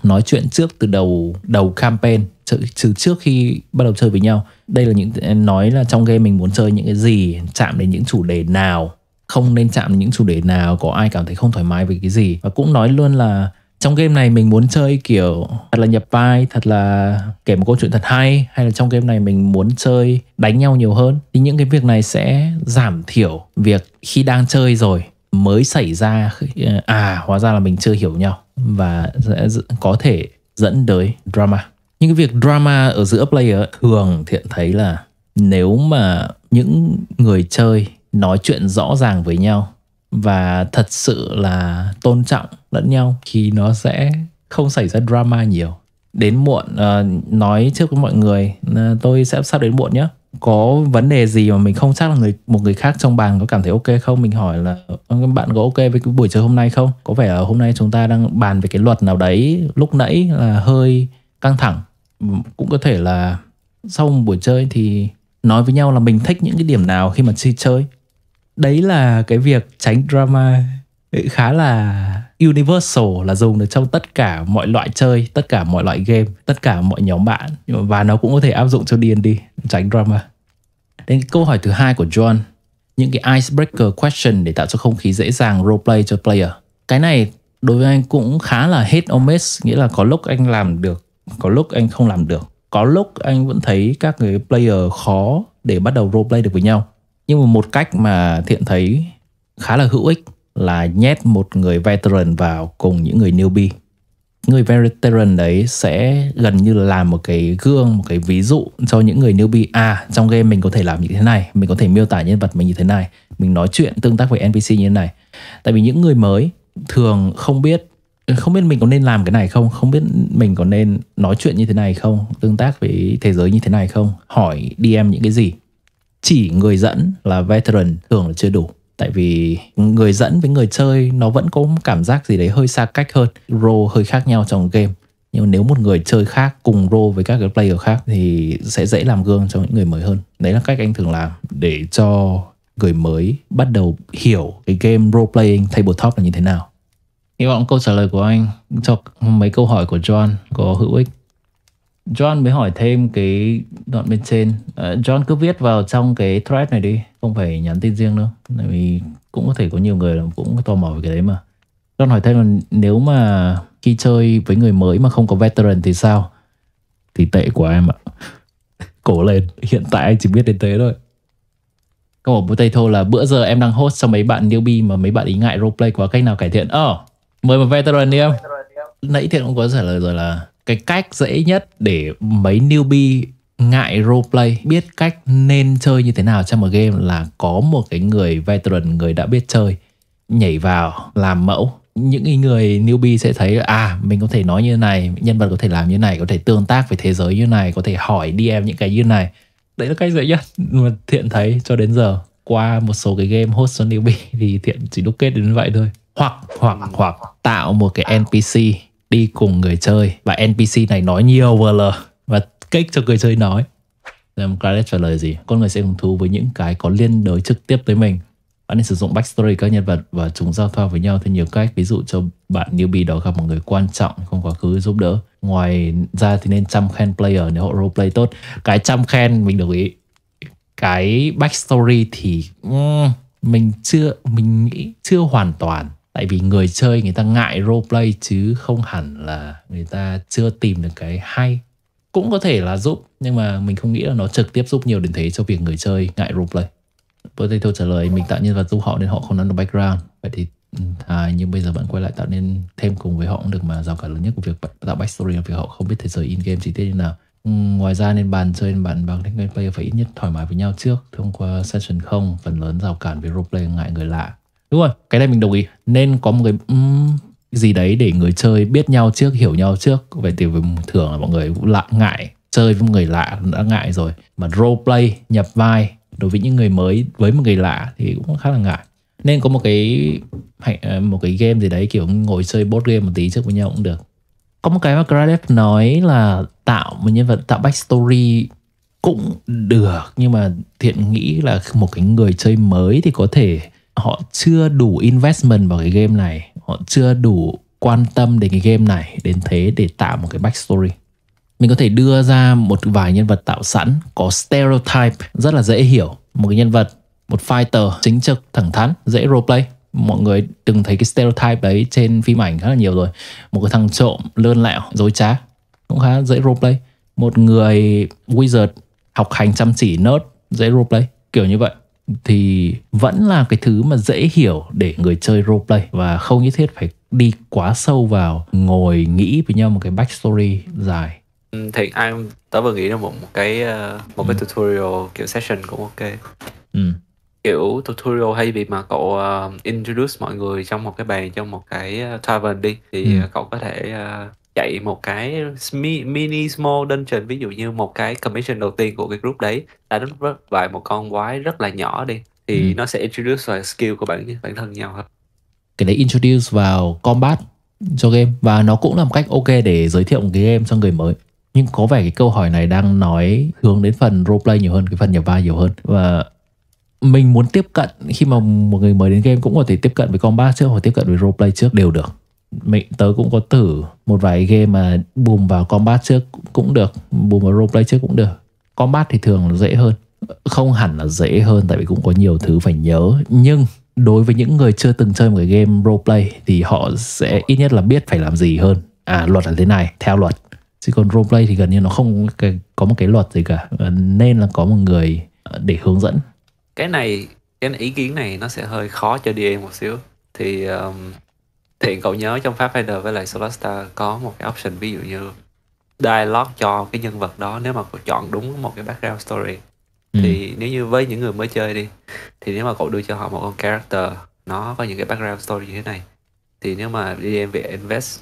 nói chuyện trước từ đầu đầu campaign từ trừ trước khi bắt đầu chơi với nhau đây là những nói là trong game mình muốn chơi những cái gì chạm đến những chủ đề nào không nên chạm đến những chủ đề nào có ai cảm thấy không thoải mái về cái gì và cũng nói luôn là trong game này mình muốn chơi kiểu thật là nhập vai thật là kể một câu chuyện thật hay hay là trong game này mình muốn chơi đánh nhau nhiều hơn thì những cái việc này sẽ giảm thiểu việc khi đang chơi rồi mới xảy ra à hóa ra là mình chưa hiểu nhau và sẽ có thể dẫn tới drama những cái việc drama ở giữa player thường thiện thấy là nếu mà những người chơi nói chuyện rõ ràng với nhau và thật sự là tôn trọng lẫn nhau thì nó sẽ không xảy ra drama nhiều đến muộn uh, nói trước với mọi người uh, tôi sẽ sắp đến muộn nhé có vấn đề gì mà mình không chắc là người một người khác trong bàn có cảm thấy ok không mình hỏi là bạn có ok với cái buổi chơi hôm nay không có vẻ là hôm nay chúng ta đang bàn về cái luật nào đấy lúc nãy là hơi căng thẳng cũng có thể là sau một buổi chơi thì nói với nhau là mình thích những cái điểm nào khi mà chơi chơi đấy là cái việc tránh drama khá là universal là dùng được trong tất cả mọi loại chơi tất cả mọi loại game tất cả mọi nhóm bạn và nó cũng có thể áp dụng cho D&D tránh drama đến câu hỏi thứ hai của John những cái icebreaker question để tạo cho không khí dễ dàng roleplay cho player cái này đối với anh cũng khá là hit or miss nghĩa là có lúc anh làm được có lúc anh không làm được có lúc anh vẫn thấy các người player khó để bắt đầu roleplay được với nhau nhưng mà một cách mà thiện thấy khá là hữu ích là nhét một người veteran vào cùng những người newbie người veteran đấy sẽ gần như là làm một cái gương một cái ví dụ cho những người newbie à trong game mình có thể làm như thế này mình có thể miêu tả nhân vật mình như thế này mình nói chuyện tương tác với npc như thế này tại vì những người mới thường không biết không biết mình có nên làm cái này không không biết mình có nên nói chuyện như thế này không tương tác với thế giới như thế này không hỏi dm những cái gì chỉ người dẫn là veteran thường là chưa đủ tại vì người dẫn với người chơi nó vẫn có một cảm giác gì đấy hơi xa cách hơn role hơi khác nhau trong game nhưng nếu một người chơi khác cùng role với các cái player khác thì sẽ dễ làm gương cho những người mới hơn đấy là cách anh thường làm để cho người mới bắt đầu hiểu cái game role playing tabletop là như thế nào hy vọng câu trả lời của anh cho mấy câu hỏi của John có hữu ích John mới hỏi thêm cái đoạn bên trên uh, John cứ viết vào trong cái thread này đi Không phải nhắn tin riêng đâu Tại vì cũng có thể có nhiều người cũng tò mò về cái đấy mà John hỏi thêm là nếu mà khi chơi với người mới mà không có veteran thì sao? Thì tệ của em ạ Cổ lên, hiện tại anh chỉ biết đến thế thôi Câu hỏi Tây Thô là bữa giờ em đang host cho mấy bạn newbie mà mấy bạn ý ngại roleplay quá cách nào cải thiện Ờ, oh, mời một veteran đi em Nãy thiện cũng có trả lời rồi là cái cách dễ nhất để mấy newbie ngại roleplay biết cách nên chơi như thế nào trong một game là có một cái người veteran người đã biết chơi nhảy vào làm mẫu những người newbie sẽ thấy à mình có thể nói như này nhân vật có thể làm như này có thể tương tác với thế giới như này có thể hỏi dm những cái như này đấy là cách dễ nhất mà thiện thấy cho đến giờ qua một số cái game host cho newbie thì thiện chỉ đúc kết đến vậy thôi hoặc hoặc hoặc tạo một cái npc đi cùng người chơi và NPC này nói nhiều vừa lờ và kích cho người chơi nói. Rồi Gareth trả lời gì? Con người sẽ hứng thú với những cái có liên đới trực tiếp tới mình. Bạn nên sử dụng backstory các nhân vật và chúng giao thoa với nhau theo nhiều cách. Ví dụ cho bạn newbie đó gặp một người quan trọng không quá khứ giúp đỡ. Ngoài ra thì nên chăm khen player nếu họ roleplay tốt. Cái chăm khen mình đồng ý. Cái backstory thì mình chưa mình nghĩ chưa hoàn toàn tại vì người chơi người ta ngại role play chứ không hẳn là người ta chưa tìm được cái hay cũng có thể là giúp nhưng mà mình không nghĩ là nó trực tiếp giúp nhiều đến thế cho việc người chơi ngại role play tôi trả lời mình tạo nhân vật giúp họ nên họ không nắm được background vậy thì ừ, à, nhưng bây giờ bạn quay lại tạo nên thêm cùng với họ cũng được mà rào cản lớn nhất của việc tạo backstory là việc họ không biết thế giới in game chi tiết như nào ừ, ngoài ra nên bàn chơi bạn bằng và player phải ít nhất thoải mái với nhau trước thông qua session không phần lớn rào cản về roleplay ngại người lạ đúng rồi cái này mình đồng ý nên có một cái um, gì đấy để người chơi biết nhau trước hiểu nhau trước về từ thường là mọi người cũng lạ ngại chơi với một người lạ đã ngại rồi mà role play nhập vai đối với những người mới với một người lạ thì cũng khá là ngại nên có một cái ờ, một cái game gì đấy kiểu ngồi chơi board game một tí trước với nhau cũng được có một cái mà Gradev nói là tạo một nhân vật tạo backstory cũng được nhưng mà thiện nghĩ là một cái người chơi mới thì có thể họ chưa đủ investment vào cái game này họ chưa đủ quan tâm đến cái game này đến thế để tạo một cái backstory mình có thể đưa ra một vài nhân vật tạo sẵn có stereotype rất là dễ hiểu một cái nhân vật một fighter chính trực thẳng thắn dễ roleplay mọi người từng thấy cái stereotype đấy trên phim ảnh khá là nhiều rồi một cái thằng trộm lươn lẹo dối trá cũng khá dễ roleplay một người wizard học hành chăm chỉ nerd dễ roleplay kiểu như vậy thì vẫn là cái thứ mà dễ hiểu để người chơi roleplay và không nhất thiết phải đi quá sâu vào ngồi nghĩ với nhau một cái backstory dài ừ, thì anh tớ vừa nghĩ ra một, cái ờ, một cái ừ. tutorial kiểu session cũng ok ừ. kiểu tutorial hay bị mà cậu ờ, introduce mọi người trong một cái bàn trong một cái ờ, tavern đi thì ừ. cậu có thể chạy một cái mini small dungeon ví dụ như một cái commission đầu tiên của cái group đấy là đánh lại một con quái rất là nhỏ đi thì ừ. nó sẽ introduce vào skill của bản bản thân nhau hơn cái đấy introduce vào combat cho game và nó cũng là một cách ok để giới thiệu một cái game cho người mới nhưng có vẻ cái câu hỏi này đang nói hướng đến phần roleplay nhiều hơn cái phần nhập vai nhiều hơn và mình muốn tiếp cận khi mà một người mới đến game cũng có thể tiếp cận với combat trước hoặc tiếp cận với roleplay trước đều được mình tớ cũng có thử một vài game mà bùm vào combat trước cũng được bùm vào roleplay trước cũng được combat thì thường là dễ hơn không hẳn là dễ hơn tại vì cũng có nhiều thứ phải nhớ nhưng đối với những người chưa từng chơi một cái game roleplay thì họ sẽ ít nhất là biết phải làm gì hơn à luật là thế này theo luật chứ còn roleplay thì gần như nó không có một cái luật gì cả ờ, nên là có một người ờ, để hướng dẫn cái này cái ý kiến này nó sẽ hơi khó cho DM một xíu thì um, Thiện cậu nhớ trong Pathfinder với lại Solostar có một cái option ví dụ như dialogue cho cái nhân vật đó nếu mà cậu chọn đúng một cái background story ừ. thì nếu như với những người mới chơi đi thì nếu mà cậu đưa cho họ một con character nó có những cái background story như thế này thì nếu mà đi em về invest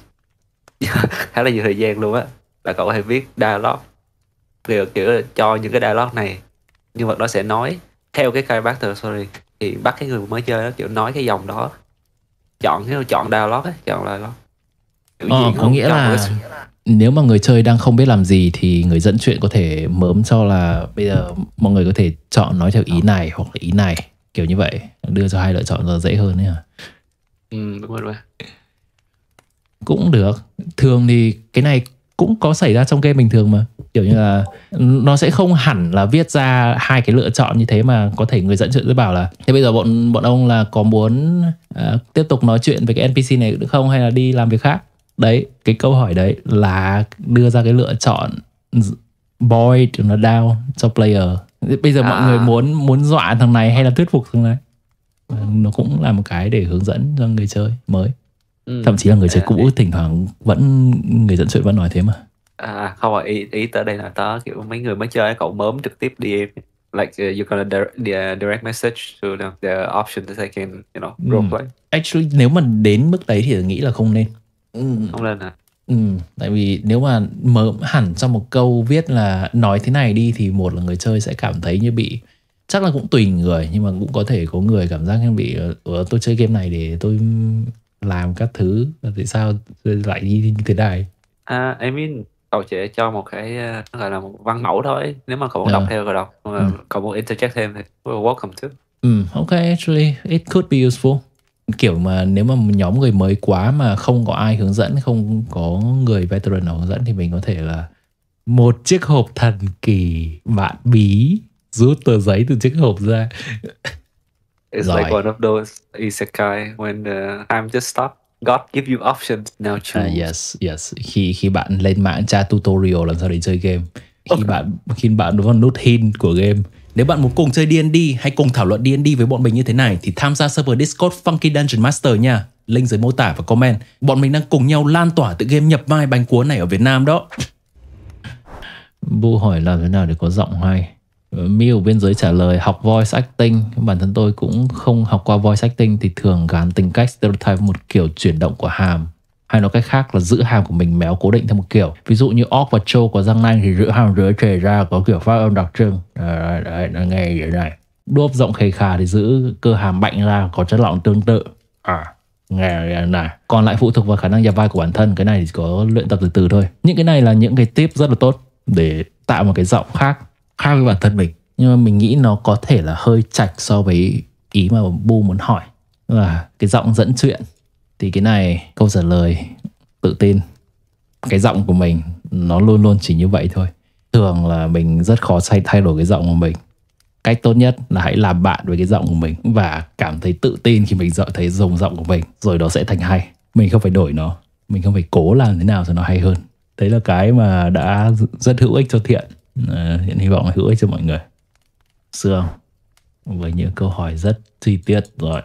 khá là nhiều thời gian luôn á là cậu có thể viết dialogue kiểu, kiểu cho những cái dialogue này nhân vật đó sẽ nói theo cái character story thì bắt cái người mới chơi nó kiểu nói cái dòng đó chọn cái chọn đào lót ấy chọn đào lót kiểu ờ, gì có nghĩa là nếu mà người chơi đang không biết làm gì thì người dẫn chuyện có thể mớm cho là bây giờ mọi người có thể chọn nói theo ý ờ. này hoặc là ý này kiểu như vậy đưa cho hai lựa chọn là dễ hơn nhỉ ừ đúng rồi, đúng rồi cũng được thường thì cái này cũng có xảy ra trong game bình thường mà kiểu như là nó sẽ không hẳn là viết ra hai cái lựa chọn như thế mà có thể người dẫn chuyện sẽ bảo là thế bây giờ bọn bọn ông là có muốn uh, tiếp tục nói chuyện về cái npc này được không hay là đi làm việc khác đấy cái câu hỏi đấy là đưa ra cái lựa chọn boy nó down cho player bây giờ à. mọi người muốn muốn dọa thằng này hay là thuyết phục thằng này nó cũng là một cái để hướng dẫn cho người chơi mới ừ. thậm chí là người chơi cũ thỉnh thoảng vẫn người dẫn chuyện vẫn nói thế mà à, không rồi ý, ý tới đây là tớ kiểu mấy người mới chơi cậu mớm trực tiếp đi like uh, you gonna direct, the direct message to the, the option that I can you know ừ. role play. Actually nếu mà đến mức đấy thì nghĩ là không nên. Ừ. Không nên à? Ừ, tại vì nếu mà mở hẳn trong một câu viết là nói thế này đi thì một là người chơi sẽ cảm thấy như bị chắc là cũng tùy người nhưng mà cũng có thể có người cảm giác như bị tôi chơi game này để tôi làm các thứ tại sao lại đi như thế này. À, I mean tôi chỉ cho một cái uh, gọi là một văn mẫu thôi nếu mà cậu muốn yeah. đọc dạ. theo rồi đọc mà ờ, ừ. cậu muốn interject thêm thì welcome to ừ, ok actually it could be useful kiểu mà nếu mà nhóm người mới quá mà không có ai hướng dẫn không có người veteran nào hướng dẫn thì mình có thể là một chiếc hộp thần kỳ bạn bí rút tờ giấy từ chiếc hộp ra It's Rồi. like one of those isekai when the uh, time just stopped God give you options now à, choose. Uh, yes, yes. Khi khi bạn lên mạng tra tutorial làm sao để chơi game, khi okay. bạn khi bạn vào nút hint của game nếu bạn muốn cùng chơi D&D hay cùng thảo luận D&D với bọn mình như thế này thì tham gia server Discord Funky Dungeon Master nha. Link dưới mô tả và comment. Bọn mình đang cùng nhau lan tỏa tự game nhập vai bánh cuốn này ở Việt Nam đó. Bu hỏi làm thế nào để có giọng hay? Miu bên dưới trả lời học voice acting Bản thân tôi cũng không học qua voice acting Thì thường gắn tính cách stereotype một kiểu chuyển động của hàm hay nói cách khác là giữ hàm của mình méo cố định theo một kiểu ví dụ như orc và cho có răng nanh thì giữ hàm dưới trề ra có kiểu phát âm đặc trưng đấy, đấy, đấy nghe như thế này đốp rộng khề khà thì giữ cơ hàm bạnh ra có chất lọng tương tự à nghe này còn lại phụ thuộc vào khả năng nhập vai của bản thân cái này thì có luyện tập từ từ thôi những cái này là những cái tip rất là tốt để tạo một cái giọng khác khác với bản thân mình nhưng mà mình nghĩ nó có thể là hơi chạch so với ý mà bu muốn hỏi là cái giọng dẫn chuyện thì cái này câu trả lời tự tin cái giọng của mình nó luôn luôn chỉ như vậy thôi thường là mình rất khó thay thay đổi cái giọng của mình cách tốt nhất là hãy làm bạn với cái giọng của mình và cảm thấy tự tin khi mình dợ thấy dùng giọng của mình rồi đó sẽ thành hay mình không phải đổi nó mình không phải cố làm thế nào cho nó hay hơn đấy là cái mà đã rất hữu ích cho thiện Ờ, hiện hy vọng hữu ích cho mọi người xưa với những câu hỏi rất chi tiết rồi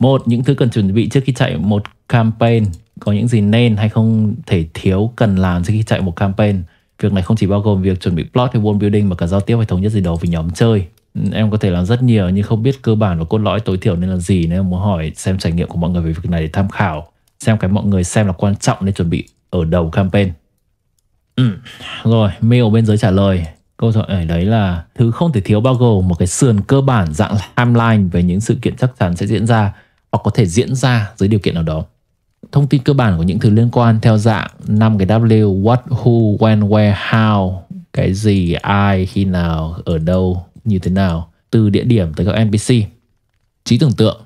một những thứ cần chuẩn bị trước khi chạy một campaign có những gì nên hay không thể thiếu cần làm trước khi chạy một campaign việc này không chỉ bao gồm việc chuẩn bị plot hay world building mà cả giao tiếp hay thống nhất gì đó với nhóm chơi em có thể làm rất nhiều nhưng không biết cơ bản và cốt lõi tối thiểu nên là gì nên muốn hỏi xem trải nghiệm của mọi người về việc này để tham khảo xem cái mọi người xem là quan trọng nên chuẩn bị ở đầu campaign Ừ, rồi, mail bên dưới trả lời Câu hỏi ở đấy là thứ không thể thiếu bao gồm một cái sườn cơ bản dạng timeline về những sự kiện chắc chắn sẽ diễn ra hoặc có thể diễn ra dưới điều kiện nào đó. Thông tin cơ bản của những thứ liên quan theo dạng năm cái W, what, who, when, where, how, cái gì, ai, khi nào, ở đâu, như thế nào, từ địa điểm tới các NPC. Trí tưởng tượng,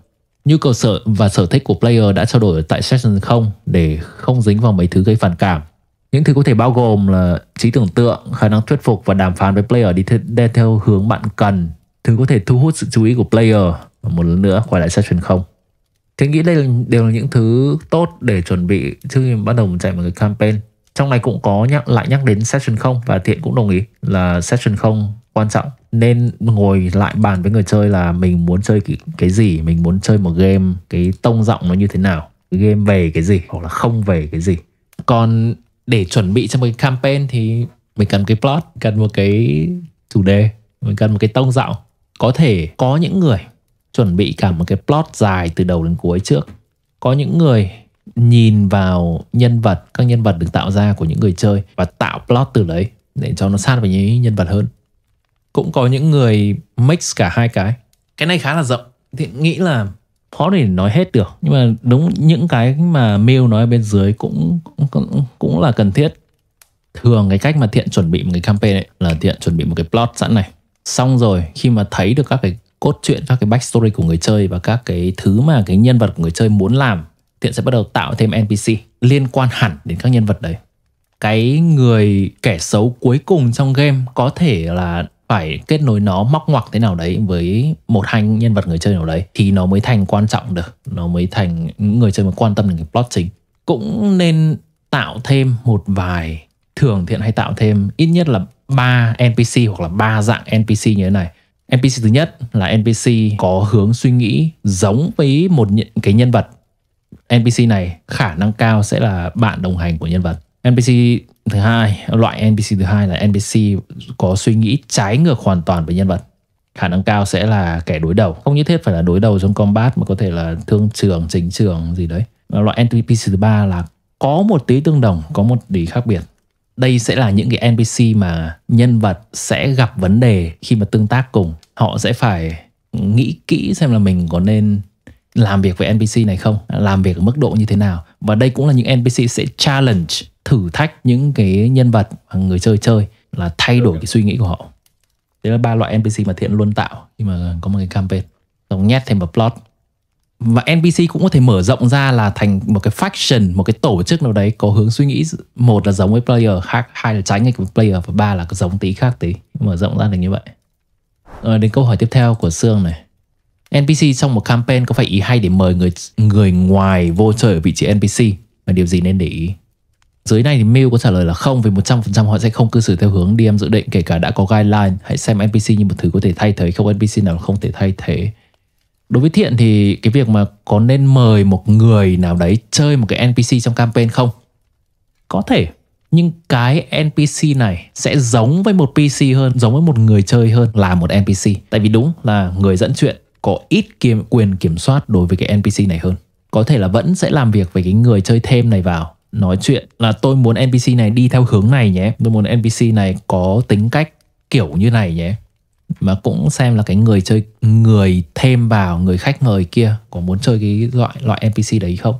nhu cầu sở và sở thích của player đã trao đổi tại session 0 để không dính vào mấy thứ gây phản cảm những thứ có thể bao gồm là trí tưởng tượng, khả năng thuyết phục và đàm phán với player đi, th- theo hướng bạn cần. Thứ có thể thu hút sự chú ý của player. một lần nữa quay lại session không. Thế nghĩ đây là đều là những thứ tốt để chuẩn bị trước khi bắt đầu chạy một cái campaign. Trong này cũng có nhắc lại nhắc đến session không và Thiện cũng đồng ý là session không quan trọng nên ngồi lại bàn với người chơi là mình muốn chơi cái, cái gì mình muốn chơi một game cái tông giọng nó như thế nào game về cái gì hoặc là không về cái gì còn để chuẩn bị cho một cái campaign thì mình cần cái plot cần một cái chủ đề mình cần một cái tông giọng có thể có những người chuẩn bị cả một cái plot dài từ đầu đến cuối trước có những người nhìn vào nhân vật các nhân vật được tạo ra của những người chơi và tạo plot từ đấy để cho nó sát với những nhân vật hơn cũng có những người mix cả hai cái cái này khá là rộng thì nghĩ là khó để nói hết được nhưng mà đúng những cái mà mail nói bên dưới cũng cũng, cũng là cần thiết thường cái cách mà thiện chuẩn bị một cái campaign ấy là thiện chuẩn bị một cái plot sẵn này xong rồi khi mà thấy được các cái cốt truyện các cái backstory của người chơi và các cái thứ mà cái nhân vật của người chơi muốn làm thiện sẽ bắt đầu tạo thêm npc liên quan hẳn đến các nhân vật đấy cái người kẻ xấu cuối cùng trong game có thể là phải kết nối nó móc ngoặc thế nào đấy với một hai nhân vật người chơi nào đấy thì nó mới thành quan trọng được nó mới thành người chơi mới quan tâm đến cái plot chính cũng nên tạo thêm một vài thường thiện hay tạo thêm ít nhất là ba npc hoặc là ba dạng npc như thế này npc thứ nhất là npc có hướng suy nghĩ giống với một cái nhân vật npc này khả năng cao sẽ là bạn đồng hành của nhân vật npc thứ hai loại NPC thứ hai là NPC có suy nghĩ trái ngược hoàn toàn với nhân vật khả năng cao sẽ là kẻ đối đầu không nhất thiết phải là đối đầu trong combat mà có thể là thương trường chính trường gì đấy loại NPC thứ ba là có một tí tương đồng có một tí khác biệt đây sẽ là những cái npc mà nhân vật sẽ gặp vấn đề khi mà tương tác cùng họ sẽ phải nghĩ kỹ xem là mình có nên làm việc với npc này không làm việc ở mức độ như thế nào và đây cũng là những npc sẽ challenge thử thách những cái nhân vật mà người chơi chơi là thay đổi cái suy nghĩ của họ đấy là ba loại npc mà thiện luôn tạo nhưng mà có một cái campaign tổng nhét thêm một plot và npc cũng có thể mở rộng ra là thành một cái faction một cái tổ chức nào đấy có hướng suy nghĩ một là giống với player khác, hai là tránh với player và ba là giống tí khác tí mở rộng ra được như vậy rồi đến câu hỏi tiếp theo của sương này npc trong một campaign có phải ý hay để mời người người ngoài vô chơi ở vị trí npc và điều gì nên để ý dưới này thì Mew có trả lời là không vì 100% họ sẽ không cư xử theo hướng DM dự định kể cả đã có guideline hãy xem NPC như một thứ có thể thay thế không NPC nào không thể thay thế đối với thiện thì cái việc mà có nên mời một người nào đấy chơi một cái NPC trong campaign không có thể nhưng cái npc này sẽ giống với một pc hơn giống với một người chơi hơn là một npc tại vì đúng là người dẫn chuyện có ít kiểm quyền kiểm soát đối với cái npc này hơn có thể là vẫn sẽ làm việc với cái người chơi thêm này vào nói chuyện là tôi muốn NPC này đi theo hướng này nhé tôi muốn NPC này có tính cách kiểu như này nhé mà cũng xem là cái người chơi người thêm vào người khách mời kia có muốn chơi cái loại loại NPC đấy không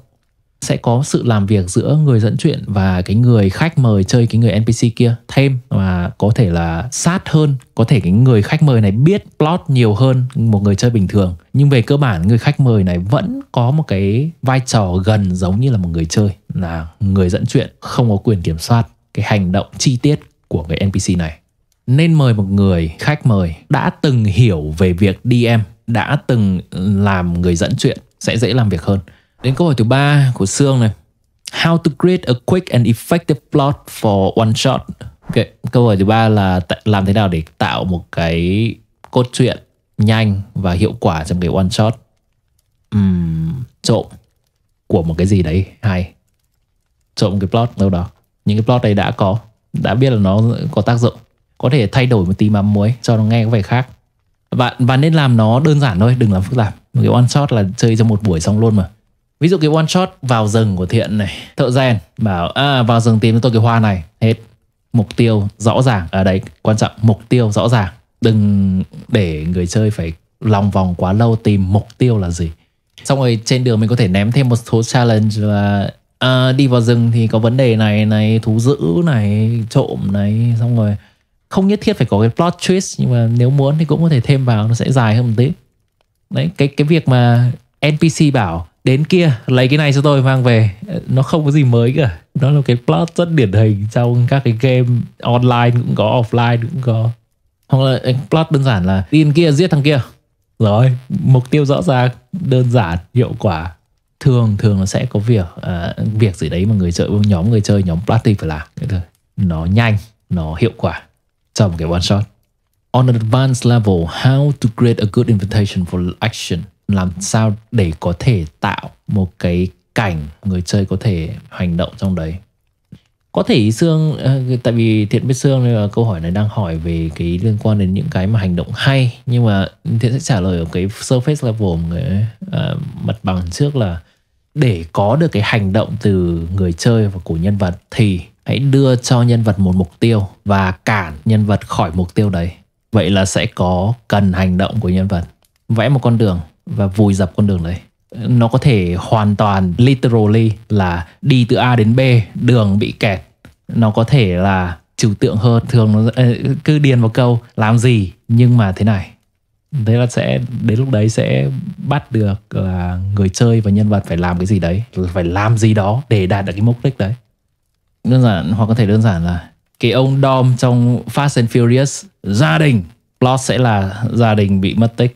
sẽ có sự làm việc giữa người dẫn chuyện và cái người khách mời chơi cái người npc kia thêm và có thể là sát hơn có thể cái người khách mời này biết plot nhiều hơn một người chơi bình thường nhưng về cơ bản người khách mời này vẫn có một cái vai trò gần giống như là một người chơi là người dẫn chuyện không có quyền kiểm soát cái hành động chi tiết của người npc này nên mời một người khách mời đã từng hiểu về việc dm đã từng làm người dẫn chuyện sẽ dễ làm việc hơn Đến câu hỏi thứ ba của Sương này. How to create a quick and effective plot for one shot. Okay. Câu hỏi thứ ba là làm thế nào để tạo một cái cốt truyện nhanh và hiệu quả trong cái one shot um, trộm của một cái gì đấy hay trộm cái plot đâu đó những cái plot này đã có đã biết là nó có tác dụng có thể thay đổi một tí mắm muối cho nó nghe có vẻ khác và và nên làm nó đơn giản thôi đừng làm phức tạp một cái one shot là chơi trong một buổi xong luôn mà ví dụ cái one shot vào rừng của thiện này thợ rèn bảo à, vào rừng tìm cho tôi cái hoa này hết mục tiêu rõ ràng ở à, đây quan trọng mục tiêu rõ ràng đừng để người chơi phải lòng vòng quá lâu tìm mục tiêu là gì xong rồi trên đường mình có thể ném thêm một số challenge là à, đi vào rừng thì có vấn đề này này thú dữ này trộm này xong rồi không nhất thiết phải có cái plot twist nhưng mà nếu muốn thì cũng có thể thêm vào nó sẽ dài hơn một tí đấy cái cái việc mà npc bảo đến kia lấy cái này cho tôi mang về nó không có gì mới cả nó là cái plot rất điển hình trong các cái game online cũng có offline cũng có hoặc là plot đơn giản là tin kia giết thằng kia rồi mục tiêu rõ ràng đơn giản hiệu quả thường thường nó sẽ có việc à, việc gì đấy mà người chơi nhóm người chơi nhóm platinum phải làm nó nhanh nó hiệu quả trong cái one shot on an advanced level how to create a good invitation for action làm sao để có thể tạo một cái cảnh người chơi có thể hành động trong đấy có thể xương ờ, tại vì thiện biết xương là câu hỏi này đang hỏi về cái liên quan đến những cái mà hành động hay nhưng mà thiện sẽ trả lời ở cái surface level cái, uh, ờ, mặt bằng trước là để có được cái hành động từ người chơi và của nhân vật thì hãy đưa cho nhân vật một mục tiêu và cản nhân vật khỏi mục tiêu đấy vậy là sẽ có cần hành động của nhân vật vẽ một con đường và vùi dập con đường đấy nó có thể hoàn toàn literally là đi từ A đến B đường bị kẹt nó có thể là trừu tượng hơn thường nó cứ điền vào câu làm gì nhưng mà thế này thế là sẽ đến lúc đấy sẽ bắt được là người chơi và nhân vật phải làm cái gì đấy phải làm gì đó để đạt được cái mục đích đấy đơn giản hoặc có thể đơn giản là cái ông Dom trong Fast and Furious gia đình plot sẽ là gia đình bị mất tích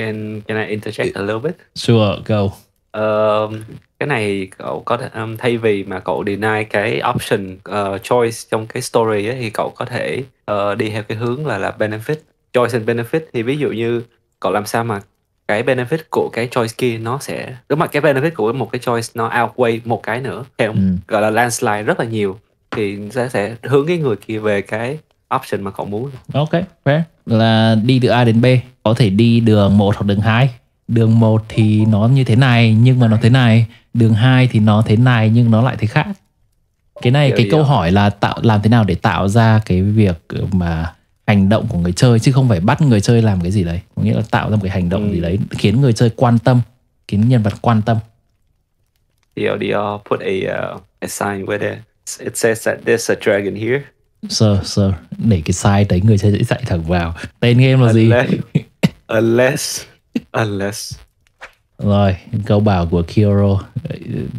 can can I interject a little bit? Sure, go. Uh, cái này cậu có thể um, thay vì mà cậu deny cái option uh, choice trong cái story ấy, thì cậu có thể uh, đi theo cái hướng là là benefit choice and benefit thì ví dụ như cậu làm sao mà cái benefit của cái choice kia nó sẽ đúng mà cái benefit của một cái choice nó outweigh một cái nữa theo ừ. gọi là landslide rất là nhiều thì sẽ sẽ hướng cái người kia về cái option mà cậu muốn ok fair là đi từ A đến B có thể đi đường một hoặc đường hai. đường một thì nó như thế này nhưng mà nó thế này đường hai thì nó thế này nhưng nó lại thế khác cái này cái câu hỏi là tạo làm thế nào để tạo ra cái việc mà hành động của người chơi chứ không phải bắt người chơi làm cái gì đấy có nghĩa là tạo ra một cái hành động ừ. gì đấy khiến người chơi quan tâm khiến nhân vật quan tâm Theo, they put a, uh, a sign where it says that there's a dragon here sir sir để cái sai đấy người chơi sẽ chạy thẳng vào tên game là gì unless unless rồi câu bảo của Kiro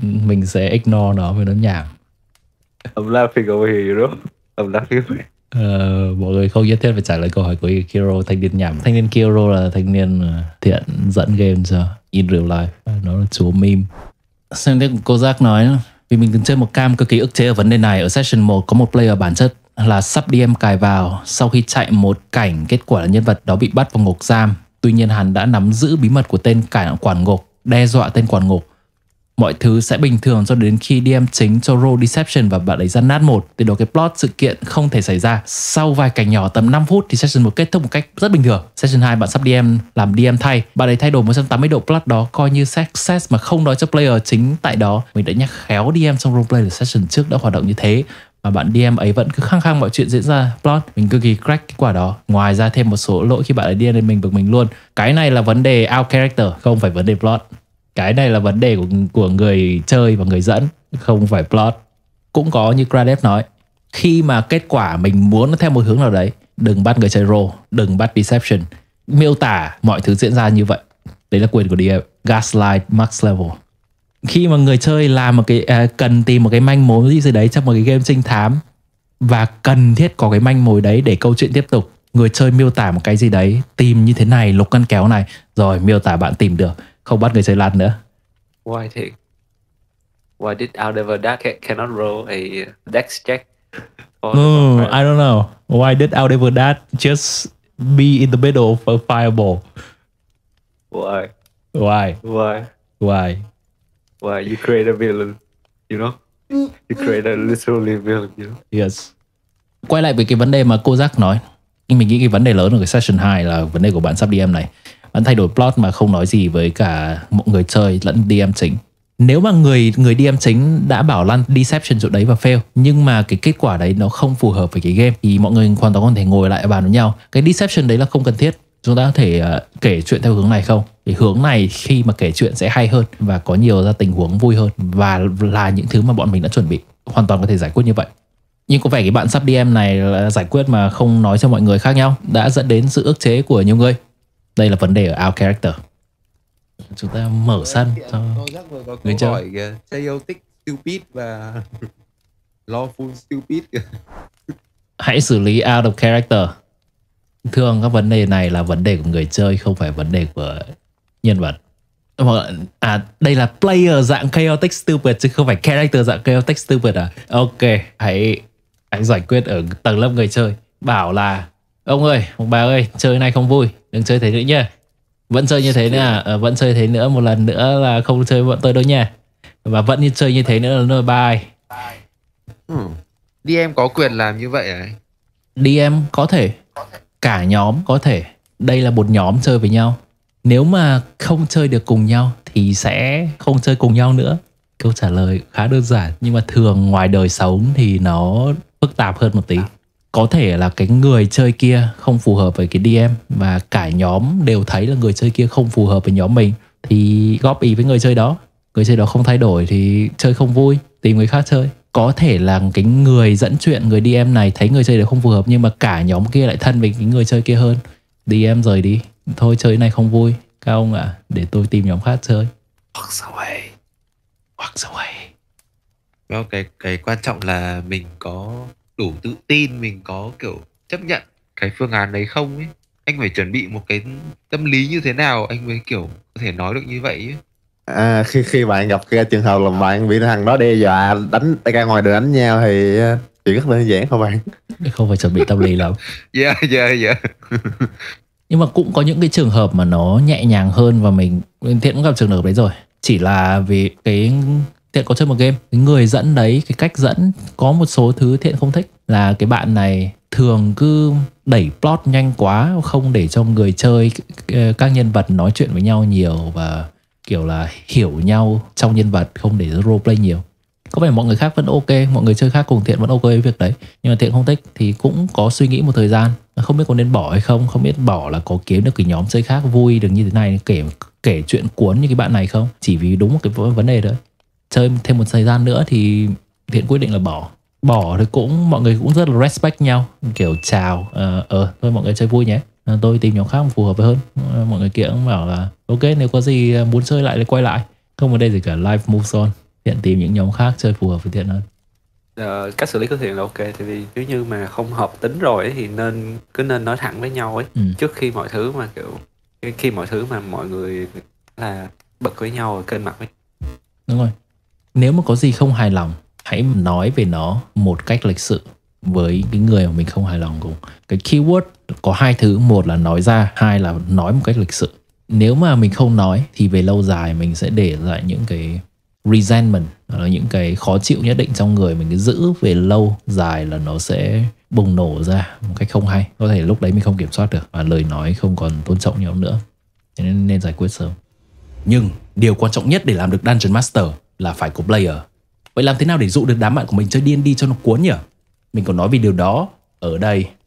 mình sẽ ignore nó vì nó nhảm I'm laughing over here you know I'm laughing over Uh, mọi người không nhất thiết phải trả lời câu hỏi của Kiro thanh niên nhảm thanh niên Kiro là thanh niên ờ, thiện dẫn game cho in real life ờ, nó là chúa meme xem thế cô giác nói vì mình từng chơi một cam cực kỳ ức chế ở vấn đề này ở session 1 có một player bản chất là sắp đi em cài vào sau khi chạy một cảnh kết quả là nhân vật đó bị bắt vào ngục giam. Tuy nhiên hắn đã nắm giữ bí mật của tên cải quản ngục, đe dọa tên quản ngục. Mọi thứ sẽ bình thường cho đến khi DM chính cho Roll Deception và bạn ấy ra nát một. Từ đó cái plot sự kiện không thể xảy ra. Sau vài cảnh nhỏ tầm 5 phút thì session 1 kết thúc một cách rất bình thường. Session 2 bạn sắp DM làm DM thay. Bạn ấy thay đổi 180 độ plot đó coi như success mà không nói cho player chính tại đó. Mình đã nhắc khéo DM trong roleplay của session trước đã hoạt động như thế mà bạn DM ấy vẫn cứ khăng khăng mọi chuyện diễn ra plot mình cực kỳ crack kết quả đó ngoài ra thêm một số lỗi khi bạn ấy DM lên mình bực mình luôn cái này là vấn đề out character không phải vấn đề plot cái này là vấn đề của của người chơi và người dẫn không phải plot cũng có như Gradev nói khi mà kết quả mình muốn nó theo một hướng nào đấy đừng bắt người chơi roll đừng bắt deception miêu tả mọi thứ diễn ra như vậy đấy là quyền của DM gaslight max level khi mà người chơi làm một cái à, cần tìm một cái manh mối gì gì đấy trong một cái game trinh thám và cần thiết có cái manh mối đấy để câu chuyện tiếp tục người chơi miêu tả một cái gì đấy tìm như thế này lục căn kéo này rồi miêu tả bạn tìm được không bắt người chơi lăn nữa why thế why did Aldevar Dark cannot roll a dex check or I don't know why did out of that just be in the middle of a fireball why why why why Why you create a villain, you know? You create a literally villain, you know? Yes. Quay lại với cái vấn đề mà cô Giác nói. nhưng Mình nghĩ cái vấn đề lớn ở cái session 2 là vấn đề của bạn sắp DM này. Bạn thay đổi plot mà không nói gì với cả mọi người chơi lẫn DM chính nếu mà người người DM chính đã bảo lăn deception chỗ đấy và fail nhưng mà cái kết quả đấy nó không phù hợp với cái game thì mọi người hoàn toàn có thể ngồi lại bàn với nhau cái deception đấy là không cần thiết chúng ta có thể uh, kể chuyện theo hướng này không thì hướng này khi mà kể chuyện sẽ hay hơn và có nhiều ra tình huống vui hơn và là những thứ mà bọn mình đã chuẩn bị hoàn toàn có thể giải quyết như vậy nhưng có vẻ cái bạn sắp DM này là giải quyết mà không nói cho mọi người khác nhau đã dẫn đến sự ức chế của nhiều người đây là vấn đề ở out character chúng ta mở sân cho người chơi chơi yêu thích stupid và lawful stupid hãy xử lý out of character thường các vấn đề này là vấn đề của người chơi không phải vấn đề của nhân vật à đây là player dạng chaotic stupid chứ không phải character dạng chaotic stupid à ok hãy hãy giải quyết ở tầng lớp người chơi bảo là ông ơi ông bà ơi chơi này không vui đừng chơi thế nữa nha vẫn chơi như thế nữa à, ờ, vẫn chơi thế nữa một lần nữa là không chơi bọn tôi đâu nha và vẫn như chơi như thế nữa là nơi bye hmm, đi em có quyền làm như vậy à? đi em Có thể cả nhóm có thể đây là một nhóm chơi với nhau nếu mà không chơi được cùng nhau thì sẽ không chơi cùng nhau nữa câu trả lời khá đơn giản nhưng mà thường ngoài đời sống thì nó phức tạp hơn một tí dạ. có thể là cái người chơi kia không phù hợp với cái DM và cả nhóm đều thấy là người chơi kia không phù hợp với nhóm mình thì góp ý với người chơi đó người chơi đó không thay đổi thì chơi không vui tìm người khác chơi có thể là cái người dẫn chuyện người DM này thấy người chơi đấy không phù hợp nhưng mà cả nhóm kia lại thân với cái người chơi kia hơn DM rời đi thôi chơi này không vui các ông ạ à, để tôi tìm nhóm khác chơi walk away walk away Well, cái cái quan trọng là mình có đủ tự tin mình có kiểu chấp nhận cái phương án đấy không ấy anh phải chuẩn bị một cái tâm lý như thế nào anh mới kiểu có thể nói được như vậy ấy à, khi khi bạn gặp cái trường hợp là bạn bị thằng đó đe dọa đánh ra ngoài đường đánh nhau thì ờ, chuyện rất đơn giản không bạn không phải chuẩn bị tâm lý lắm dạ dạ dạ nhưng mà cũng có những cái trường hợp mà nó nhẹ nhàng hơn và mình thiện cũng gặp trường hợp đấy rồi chỉ là vì cái thiện có chơi một game cái người dẫn đấy cái cách dẫn có một số thứ thiện không thích là cái bạn này thường cứ đẩy plot nhanh quá không để cho người chơi ờ, các nhân vật nói chuyện với nhau nhiều và kiểu là hiểu nhau trong nhân vật không để roleplay nhiều có vẻ mọi người khác vẫn ok mọi người chơi khác cùng thiện vẫn ok với việc đấy nhưng mà thiện không thích thì cũng có suy nghĩ một thời gian không biết có nên bỏ hay không không biết bỏ là có kiếm được cái nhóm chơi khác vui được như thế này kể kể chuyện cuốn như cái bạn này không chỉ vì đúng một cái vấn đề đấy chơi thêm một thời gian nữa thì thiện quyết định là bỏ bỏ thì cũng mọi người cũng rất là respect nhau kiểu chào ờ uh, uh, thôi mọi người chơi vui nhé Ờ, tôi tìm nhóm khác phù hợp hơn ờ, mọi người kia cũng bảo là ok nếu có gì ờ, muốn chơi lại thì quay lại không ở đây gì cả life moves on thiện tìm những nhóm khác chơi phù hợp với thiện hơn Uh, cách xử lý của thiện là ok tại vì nếu như mà không hợp tính rồi thì nên cứ nên nói thẳng với nhau ấy ừ. trước khi mọi thứ mà kiểu khi mọi thứ mà mọi người là bật với nhau ở kênh mặt ấy đúng rồi nếu mà có gì không hài lòng hãy nói về nó một cách lịch sự với cái người mà mình không hài lòng cùng cái keyword có hai thứ một là nói ra hai là nói một cách lịch sự nếu mà mình không nói thì về lâu dài mình sẽ để lại những cái resentment là những cái khó chịu nhất định trong người mình cứ giữ về lâu dài là nó sẽ bùng nổ ra một cách không hay có thể lúc đấy mình không kiểm soát được và lời nói không còn tôn trọng nhau nữa thế nên nên giải quyết sớm nhưng điều quan trọng nhất để làm được Dungeon Master là phải có player Vậy làm thế nào để dụ được đám bạn của mình chơi điên đi cho nó cuốn nhỉ? Mình có nói về điều đó ở đây